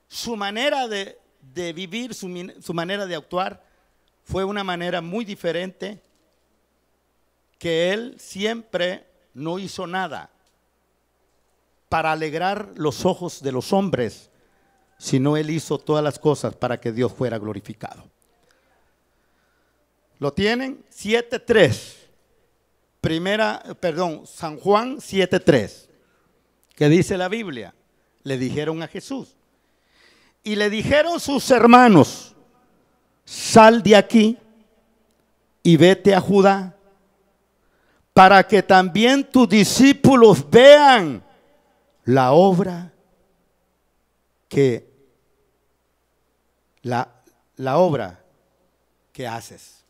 su manera de, vivir, su manera de actuar, fue una manera muy diferente que él siempre no hizo nada para alegrar los ojos de los hombres, sino él hizo todas las cosas para que Dios fuera glorificado. ¿Lo tienen? 7.3. Primera, perdón, San Juan 7.3. ¿Qué dice la Biblia? Le dijeron a Jesús. Y le dijeron sus hermanos, sal de aquí y vete a Judá, para que también tus discípulos vean la obra que la, la obra que haces.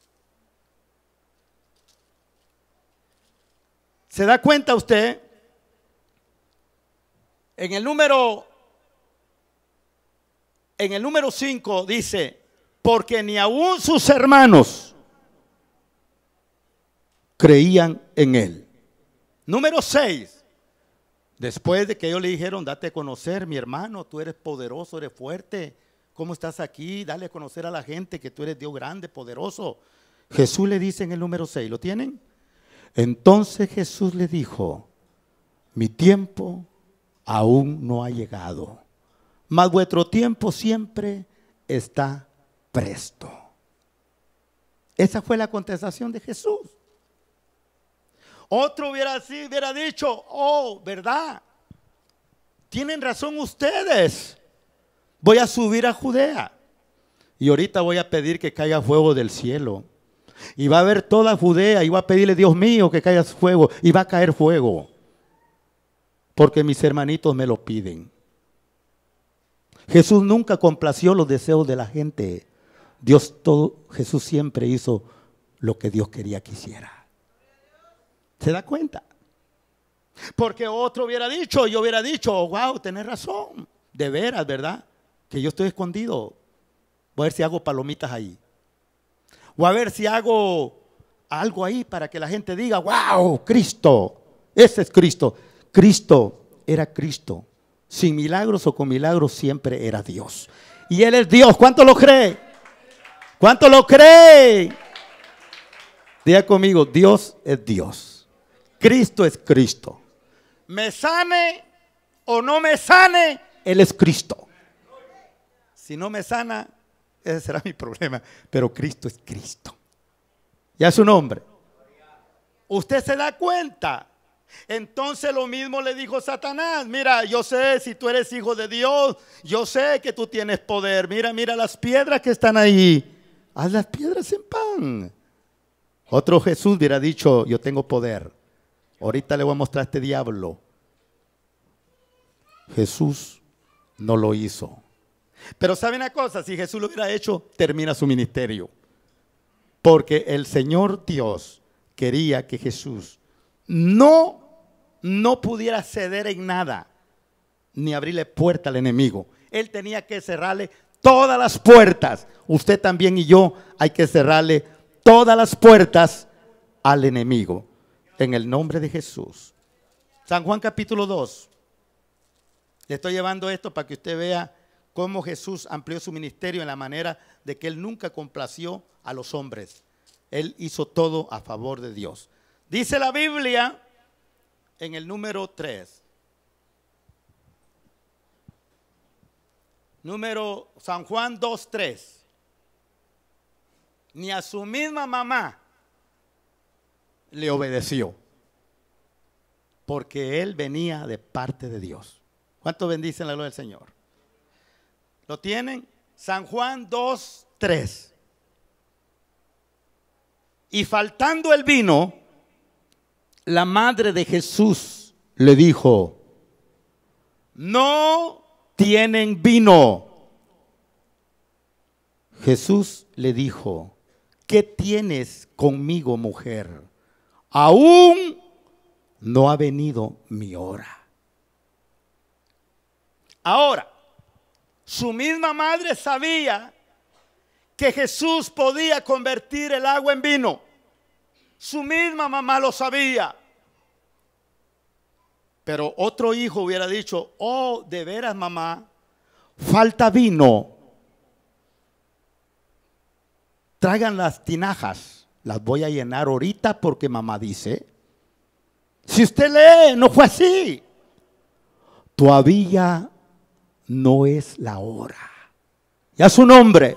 ¿Se da cuenta usted? En el número en el número 5 dice porque ni aún sus hermanos creían en él. Número 6. Después de que ellos le dijeron, date a conocer, mi hermano, tú eres poderoso, eres fuerte, ¿cómo estás aquí? Dale a conocer a la gente que tú eres Dios grande, poderoso. Jesús le dice en el número 6, ¿lo tienen? Entonces Jesús le dijo, mi tiempo aún no ha llegado, mas vuestro tiempo siempre está presto. Esa fue la contestación de Jesús. Otro hubiera, hubiera dicho, oh, ¿verdad? Tienen razón ustedes. Voy a subir a Judea. Y ahorita voy a pedir que caiga fuego del cielo. Y va a haber toda Judea y va a pedirle, Dios mío, que caiga fuego. Y va a caer fuego. Porque mis hermanitos me lo piden. Jesús nunca complació los deseos de la gente. Dios todo, Jesús siempre hizo lo que Dios quería que hiciera. ¿Se da cuenta? Porque otro hubiera dicho, yo hubiera dicho, wow, tenés razón, de veras, ¿verdad? Que yo estoy escondido. Voy a ver si hago palomitas ahí. O a ver si hago algo ahí para que la gente diga, wow, Cristo, ese es Cristo. Cristo era Cristo. Sin milagros o con milagros siempre era Dios. Y Él es Dios. ¿Cuánto lo cree? ¿Cuánto lo cree Diga conmigo, Dios es Dios. Cristo es Cristo. Me sane o no me sane, Él es Cristo. Si no me sana, ese será mi problema. Pero Cristo es Cristo. Ya es su nombre. Usted se da cuenta. Entonces lo mismo le dijo Satanás, mira, yo sé si tú eres hijo de Dios, yo sé que tú tienes poder, mira, mira las piedras que están ahí haz las piedras en pan. Otro Jesús hubiera dicho, yo tengo poder. Ahorita le voy a mostrar a este diablo. Jesús no lo hizo. Pero ¿saben una cosa? Si Jesús lo hubiera hecho, termina su ministerio. Porque el Señor Dios quería que Jesús no, no pudiera ceder en nada, ni abrirle puerta al enemigo. Él tenía que cerrarle todas las puertas. Usted también y yo hay que cerrarle todas las puertas al enemigo. En el nombre de Jesús. San Juan capítulo 2. Le estoy llevando esto para que usted vea cómo Jesús amplió su ministerio en la manera de que él nunca complació a los hombres. Él hizo todo a favor de Dios. Dice la Biblia en el número 3. número San Juan 2.3, ni a su misma mamá le obedeció, porque él venía de parte de Dios. ¿Cuánto bendice la luz del Señor? ¿Lo tienen? San Juan 2.3. Y faltando el vino, la madre de Jesús le dijo, no tienen vino. Jesús le dijo, ¿qué tienes conmigo, mujer? Aún no ha venido mi hora. Ahora, su misma madre sabía que Jesús podía convertir el agua en vino. Su misma mamá lo sabía. Pero otro hijo hubiera dicho, oh, de veras mamá, falta vino. Traigan las tinajas, las voy a llenar ahorita porque mamá dice. Si usted lee, no fue así. Todavía no es la hora. Ya su nombre.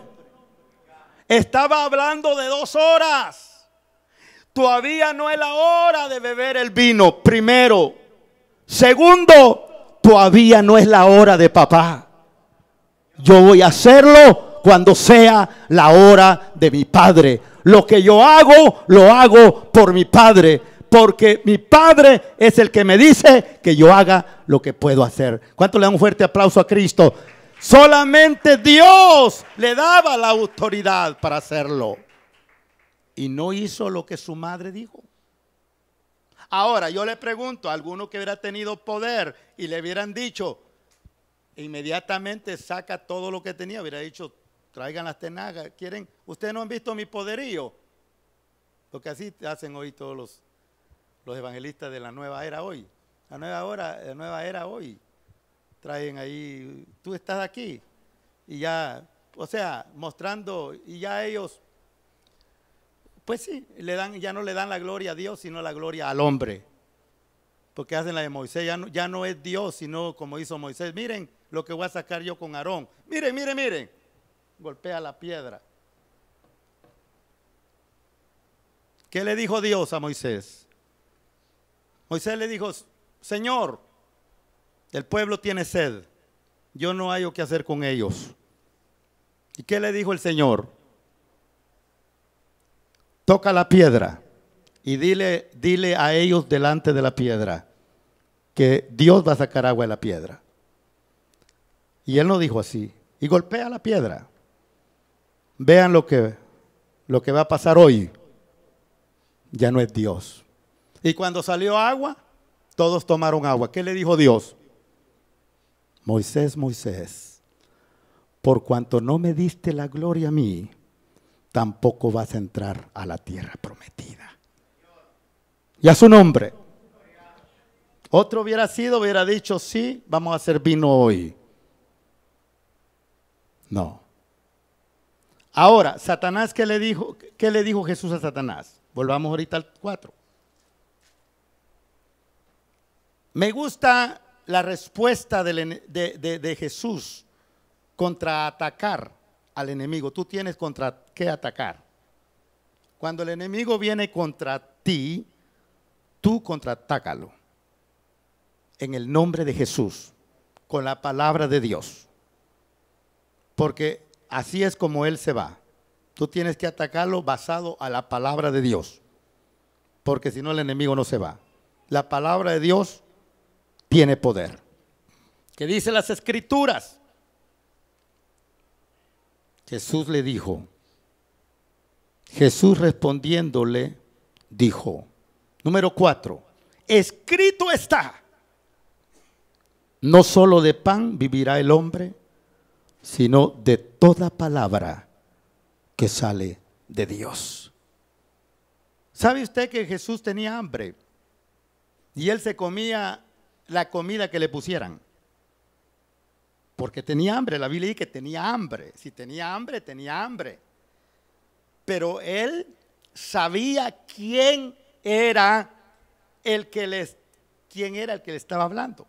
Estaba hablando de dos horas. Todavía no es la hora de beber el vino. Primero, Segundo, todavía no es la hora de papá. Yo voy a hacerlo cuando sea la hora de mi padre. Lo que yo hago, lo hago por mi padre. Porque mi padre es el que me dice que yo haga lo que puedo hacer. ¿Cuánto le da un fuerte aplauso a Cristo? Solamente Dios le daba la autoridad para hacerlo. Y no hizo lo que su madre dijo. Ahora, yo le pregunto a alguno que hubiera tenido poder y le hubieran dicho, inmediatamente saca todo lo que tenía, hubiera dicho, traigan las tenagas, quieren, ustedes no han visto mi poderío. Lo que así hacen hoy todos los, los evangelistas de la nueva era hoy. La nueva, hora, la nueva era hoy. Traen ahí, tú estás aquí. Y ya, o sea, mostrando, y ya ellos pues sí, le dan, ya no le dan la gloria a Dios, sino la gloria al hombre. Porque hacen la de Moisés, ya no, ya no es Dios, sino como hizo Moisés. Miren lo que voy a sacar yo con Aarón. Miren, miren, miren. Golpea la piedra. ¿Qué le dijo Dios a Moisés? Moisés le dijo, Señor, el pueblo tiene sed, yo no o qué hacer con ellos. ¿Y qué le dijo el Señor? toca la piedra y dile, dile a ellos delante de la piedra que Dios va a sacar agua de la piedra. Y él no dijo así. Y golpea la piedra. Vean lo que, lo que va a pasar hoy. Ya no es Dios. Y cuando salió agua, todos tomaron agua. ¿Qué le dijo Dios? Moisés, Moisés, por cuanto no me diste la gloria a mí, tampoco vas a entrar a la tierra prometida. Y a su nombre. Otro hubiera sido, hubiera dicho, sí, vamos a hacer vino hoy. No. Ahora, Satanás, ¿qué le dijo, le dijo Jesús a Satanás? Volvamos ahorita al 4. Me gusta la respuesta de Jesús contra atacar al enemigo. Tú tienes contra qué atacar. Cuando el enemigo viene contra ti, tú contraatácalo En el nombre de Jesús, con la palabra de Dios. Porque así es como Él se va. Tú tienes que atacarlo basado a la palabra de Dios. Porque si no, el enemigo no se va. La palabra de Dios tiene poder. ¿Qué dice las escrituras? Jesús le dijo, Jesús respondiéndole, dijo, número cuatro, escrito está, no solo de pan vivirá el hombre, sino de toda palabra que sale de Dios. ¿Sabe usted que Jesús tenía hambre? Y él se comía la comida que le pusieran porque tenía hambre. La Biblia dice que tenía hambre. Si tenía hambre, tenía hambre. Pero él sabía quién era el que les, era el que le estaba hablando.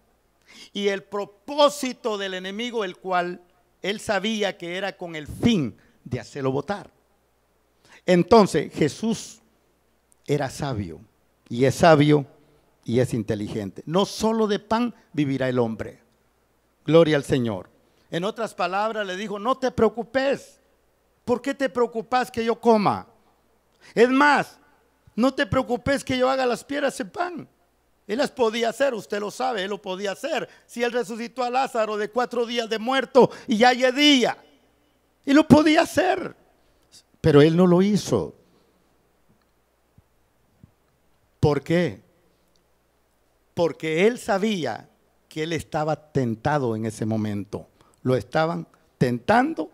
Y el propósito del enemigo, el cual él sabía que era con el fin de hacerlo votar. Entonces Jesús era sabio y es sabio y es inteligente. No solo de pan vivirá el hombre, Gloria al Señor. En otras palabras le dijo, no te preocupes. ¿Por qué te preocupas que yo coma? Es más, no te preocupes que yo haga las piedras en pan. Él las podía hacer, usted lo sabe, él lo podía hacer. Si él resucitó a Lázaro de cuatro días de muerto y ya hay día, él lo podía hacer, pero él no lo hizo. ¿Por qué? Porque él sabía que él estaba tentado en ese momento. Lo estaban tentando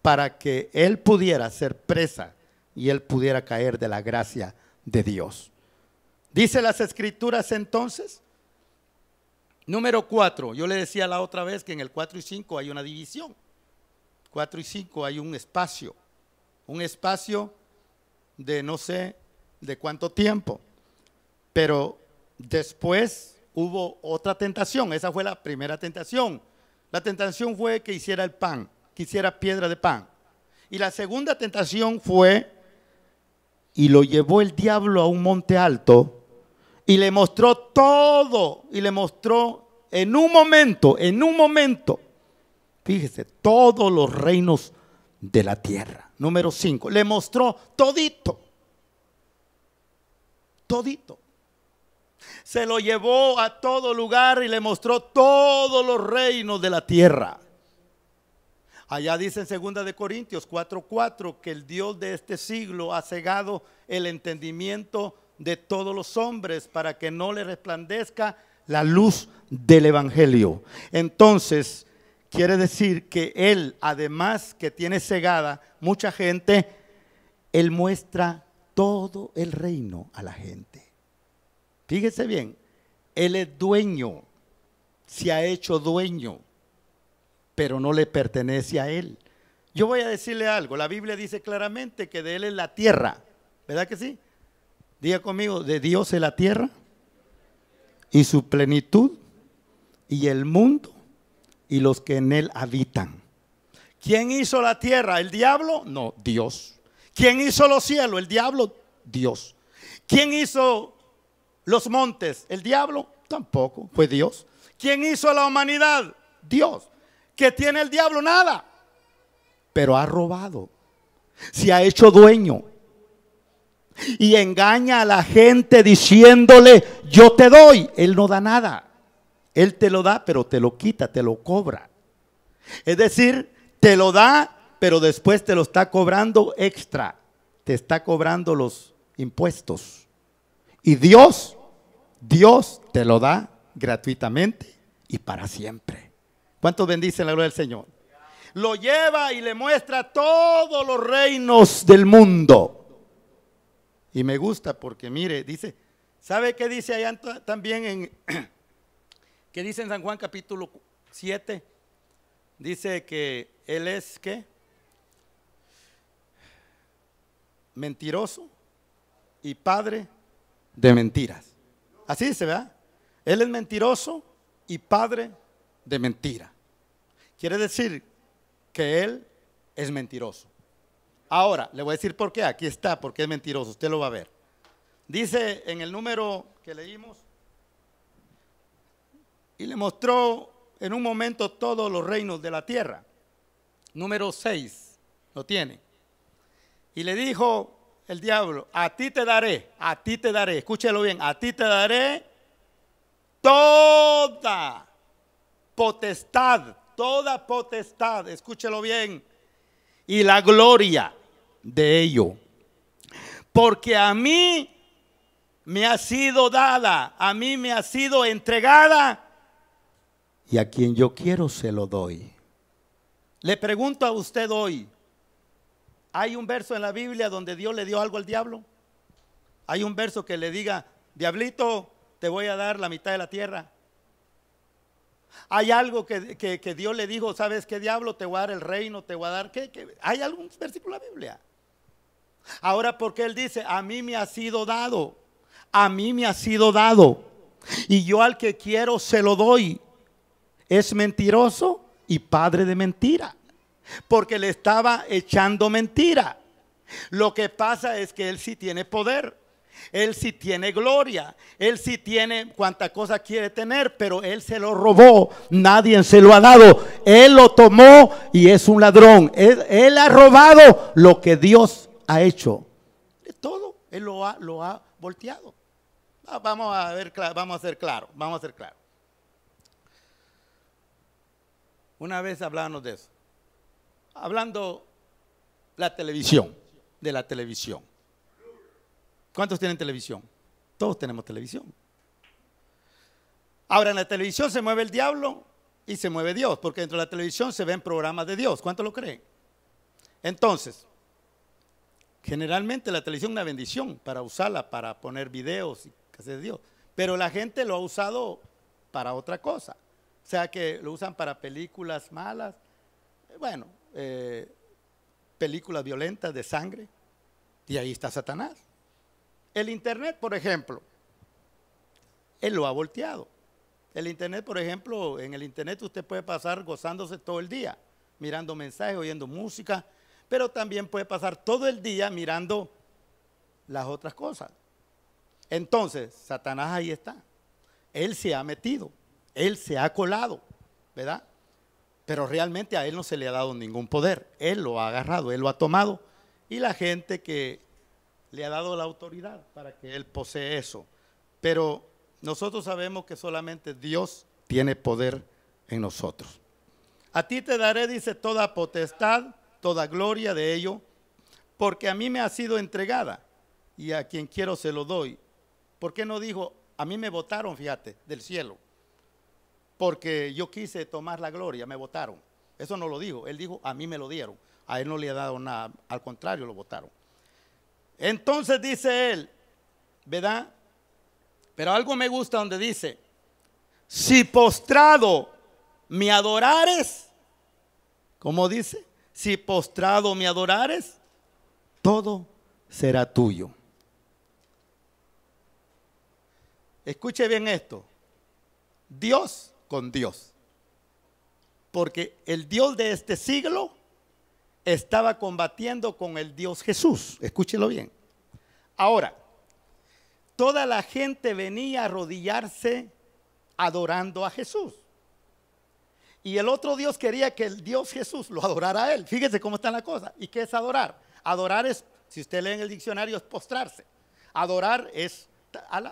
para que él pudiera ser presa y él pudiera caer de la gracia de Dios. Dice las escrituras entonces, número 4, yo le decía la otra vez que en el 4 y 5 hay una división, 4 y 5 hay un espacio, un espacio de no sé de cuánto tiempo, pero después hubo otra tentación, esa fue la primera tentación. La tentación fue que hiciera el pan, que hiciera piedra de pan. Y la segunda tentación fue, y lo llevó el diablo a un monte alto, y le mostró todo, y le mostró en un momento, en un momento, fíjese, todos los reinos de la tierra. Número 5, le mostró todito, todito se lo llevó a todo lugar y le mostró todos los reinos de la tierra. Allá dice en 2 de Corintios 4:4 que el Dios de este siglo ha cegado el entendimiento de todos los hombres para que no le resplandezca la luz del evangelio. Entonces, quiere decir que él, además que tiene cegada mucha gente, él muestra todo el reino a la gente. Fíjese bien, Él es dueño, se ha hecho dueño, pero no le pertenece a Él. Yo voy a decirle algo, la Biblia dice claramente que de Él es la tierra, ¿verdad que sí? Diga conmigo, de Dios es la tierra y su plenitud y el mundo y los que en Él habitan. ¿Quién hizo la tierra? ¿El diablo? No, Dios. ¿Quién hizo los cielos? ¿El diablo? Dios. ¿Quién hizo los montes? ¿El diablo? Tampoco, fue Dios. ¿Quién hizo a la humanidad? Dios. Que tiene el diablo? Nada. Pero ha robado. Se ha hecho dueño. Y engaña a la gente diciéndole, yo te doy. Él no da nada. Él te lo da, pero te lo quita, te lo cobra. Es decir, te lo da, pero después te lo está cobrando extra. Te está cobrando los impuestos. Y Dios Dios te lo da gratuitamente y para siempre. ¿Cuántos bendice la gloria del Señor? Lo lleva y le muestra todos los reinos del mundo. Y me gusta porque mire, dice, ¿sabe qué dice allá también en (clears throat) que dice en San Juan capítulo 7? Dice que él es qué? Mentiroso y padre de mentiras. Así se ve. Él es mentiroso y padre de mentira. Quiere decir que él es mentiroso. Ahora, le voy a decir por qué. Aquí está, porque es mentiroso. Usted lo va a ver. Dice en el número que leímos, y le mostró en un momento todos los reinos de la tierra. Número 6, lo tiene. Y le dijo, el diablo, a ti te daré, a ti te daré, escúchelo bien, a ti te daré toda potestad, toda potestad, escúchelo bien, y la gloria de ello. Porque a mí me ha sido dada, a mí me ha sido entregada, y a quien yo quiero se lo doy. Le pregunto a usted hoy, ¿Hay un verso en la Biblia donde Dios le dio algo al diablo? ¿Hay un verso que le diga, diablito, te voy a dar la mitad de la tierra? ¿Hay algo que, Dios le dijo, sabes qué diablo, te voy a dar el reino, te voy a dar qué? qué? ¿Hay algún versículo en la Biblia? Ahora porque Él dice, a mí me ha sido dado, a mí me ha sido dado, y yo al que quiero se lo doy. Es mentiroso y padre de mentira porque le estaba echando mentira. Lo que pasa es que él sí tiene poder, él sí tiene gloria, él sí tiene cuanta cosa quiere tener, pero él se lo robó, nadie se lo ha dado, él lo tomó y es un ladrón. Él, ha robado lo que Dios ha hecho. Todo, él lo ha, volteado. Vamos a ver, vamos a ser claro, vamos a ser claro. Una vez hablamos de eso hablando la televisión, de la televisión. ¿Cuántos tienen televisión? Todos tenemos televisión. Ahora en la televisión se mueve el diablo y se mueve Dios, porque dentro de la televisión se ven programas de Dios. ¿Cuántos lo creen? Entonces, generalmente la televisión es una bendición para usarla, para poner videos y cosas de Dios. Pero la gente lo ha usado para otra cosa. O sea que lo usan para películas malas. Bueno, eh, películas violentas de sangre, y ahí está Satanás. El Internet, por ejemplo, él lo ha volteado. El Internet, por ejemplo, en el Internet usted puede pasar gozándose todo el día, mirando mensajes, oyendo música, pero también puede pasar todo el día mirando las otras cosas. Entonces, Satanás ahí está. Él se ha metido, él se ha colado, ¿verdad? Pero realmente a él no se le ha dado ningún poder. Él lo ha agarrado, él lo ha tomado. Y la gente que le ha dado la autoridad para que él posee eso. Pero nosotros sabemos que solamente Dios tiene poder en nosotros. A ti te daré, dice, toda potestad, toda gloria de ello, porque a mí me ha sido entregada y a quien quiero se lo doy. ¿Por qué no dijo, a mí me votaron, fíjate, del cielo? porque yo quise tomar la gloria, me votaron. Eso no lo dijo, él dijo, a mí me lo dieron. A él no le ha dado nada, al contrario, lo votaron. Entonces dice él, ¿verdad? Pero algo me gusta donde dice, si postrado me adorares, ¿cómo dice? Si postrado me adorares, todo será tuyo. Escuche bien esto. Dios con Dios. Porque el Dios de este siglo estaba combatiendo con el Dios Jesús. Escúchelo bien. Ahora, toda la gente venía a arrodillarse adorando a Jesús. Y el otro Dios quería que el Dios Jesús lo adorara a él. Fíjese cómo está la cosa. ¿Y qué es adorar? Adorar es, si usted lee en el diccionario, es postrarse. Adorar es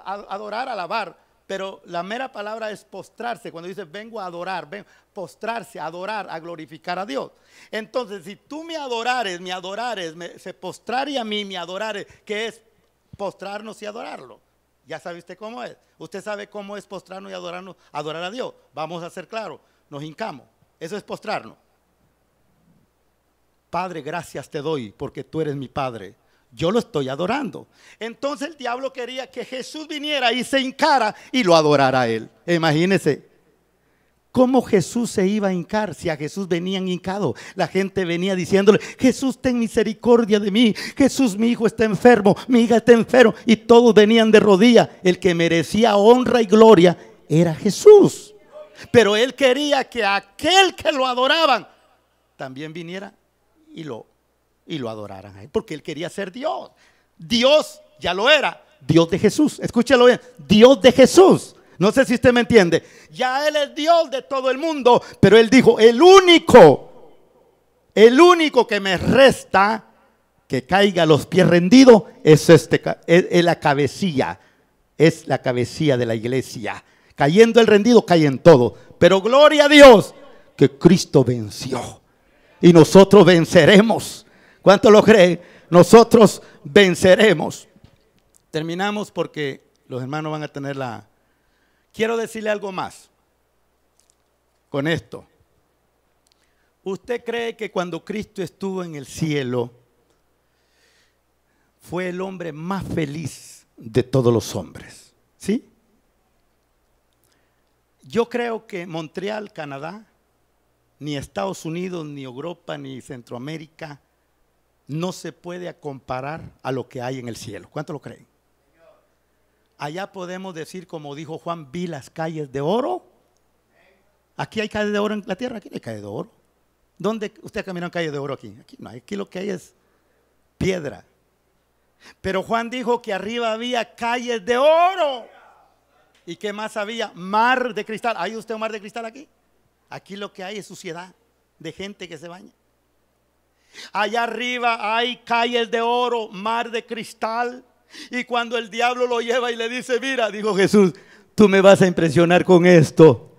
adorar, alabar, pero la mera palabra es postrarse. Cuando dice vengo a adorar, ven, postrarse, a adorar, a glorificar a Dios. Entonces, si tú me adorares, me adorares, se postraría a mí, me adorares, que es postrarnos y adorarlo. Ya sabe usted cómo es. Usted sabe cómo es postrarnos y adorarnos, adorar a Dios. Vamos a ser claros, nos hincamos. Eso es postrarnos. Padre, gracias te doy porque tú eres mi Padre. Yo lo estoy adorando. Entonces el diablo quería que Jesús viniera y se hincara y lo adorara a él. Imagínense. ¿Cómo Jesús se iba a hincar si a Jesús venían hincado? La gente venía diciéndole, Jesús, ten misericordia de mí. Jesús, mi hijo está enfermo, mi hija está enfermo. Y todos venían de rodillas. El que merecía honra y gloria era Jesús. Pero él quería que aquel que lo adoraban también viniera y lo y lo adoraran a porque él quería ser Dios. Dios ya lo era, Dios de Jesús. Escúchalo bien, Dios de Jesús. No sé si usted me entiende. Ya él es Dios de todo el mundo, pero él dijo, el único, el único que me resta que caiga a los pies rendido es, este, es, la cabecilla, es la cabecilla de la iglesia. Cayendo el rendido, cae en todo. Pero gloria a Dios que Cristo venció. Y nosotros venceremos. ¿Cuánto lo cree. Nosotros venceremos. Terminamos porque los hermanos van a tener la... Quiero decirle algo más con esto. ¿Usted cree que cuando Cristo estuvo en el cielo fue el hombre más feliz de todos los hombres? ¿Sí? Yo creo que Montreal, Canadá, ni Estados Unidos, ni Europa, ni Centroamérica, no se puede comparar a lo que hay en el cielo. ¿Cuánto lo creen? Allá podemos decir, como dijo Juan, vi las calles de oro. Aquí hay calles de oro en la tierra, aquí no hay calles de oro. ¿Dónde usted caminó en calles de oro aquí? Aquí no hay, aquí lo que hay es piedra. Pero Juan dijo que arriba había calles de oro. ¿Y qué más había? Mar de cristal. ¿Hay usted un mar de cristal aquí? Aquí lo que hay es suciedad de gente que se baña. Allá arriba hay calles de oro, mar de cristal. Y cuando el diablo lo lleva y le dice, mira, dijo Jesús, tú me vas a impresionar con esto.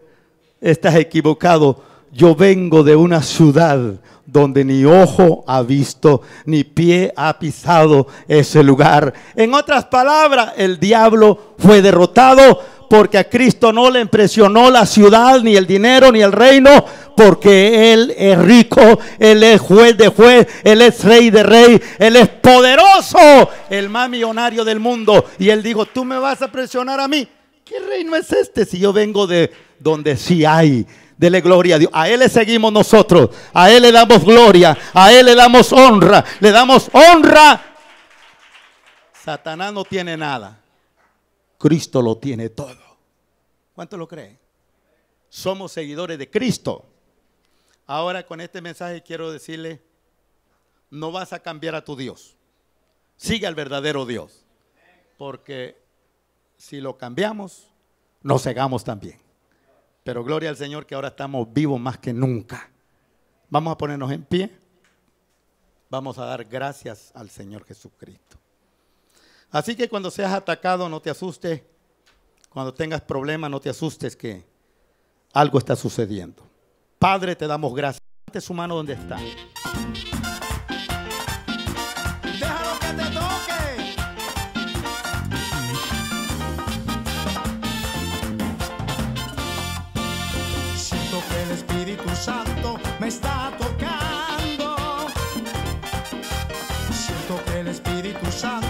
Estás equivocado yo vengo de una ciudad donde ni ojo ha visto, ni pie ha pisado ese lugar. En otras palabras, el diablo fue derrotado porque a Cristo no le impresionó la ciudad, ni el dinero, ni el reino, porque Él es rico, Él es juez de juez, Él es rey de rey, Él es poderoso, el más millonario del mundo. Y Él dijo, tú me vas a presionar a mí. ¿Qué reino es este si yo vengo de donde sí hay Dele gloria a Dios. A Él le seguimos nosotros. A Él le damos gloria. A Él le damos honra. Le damos honra. Satanás no tiene nada. Cristo lo tiene todo. ¿Cuánto lo creen? Somos seguidores de Cristo. Ahora con este mensaje quiero decirle, no vas a cambiar a tu Dios. Sigue al verdadero Dios. Porque si lo cambiamos, nos cegamos también. Pero gloria al Señor que ahora estamos vivos más que nunca. Vamos a ponernos en pie. Vamos a dar gracias al Señor Jesucristo. Así que cuando seas atacado, no te asustes. Cuando tengas problemas, no te asustes que algo está sucediendo. Padre, te damos gracias. Levante su mano donde está. el Espíritu Santo.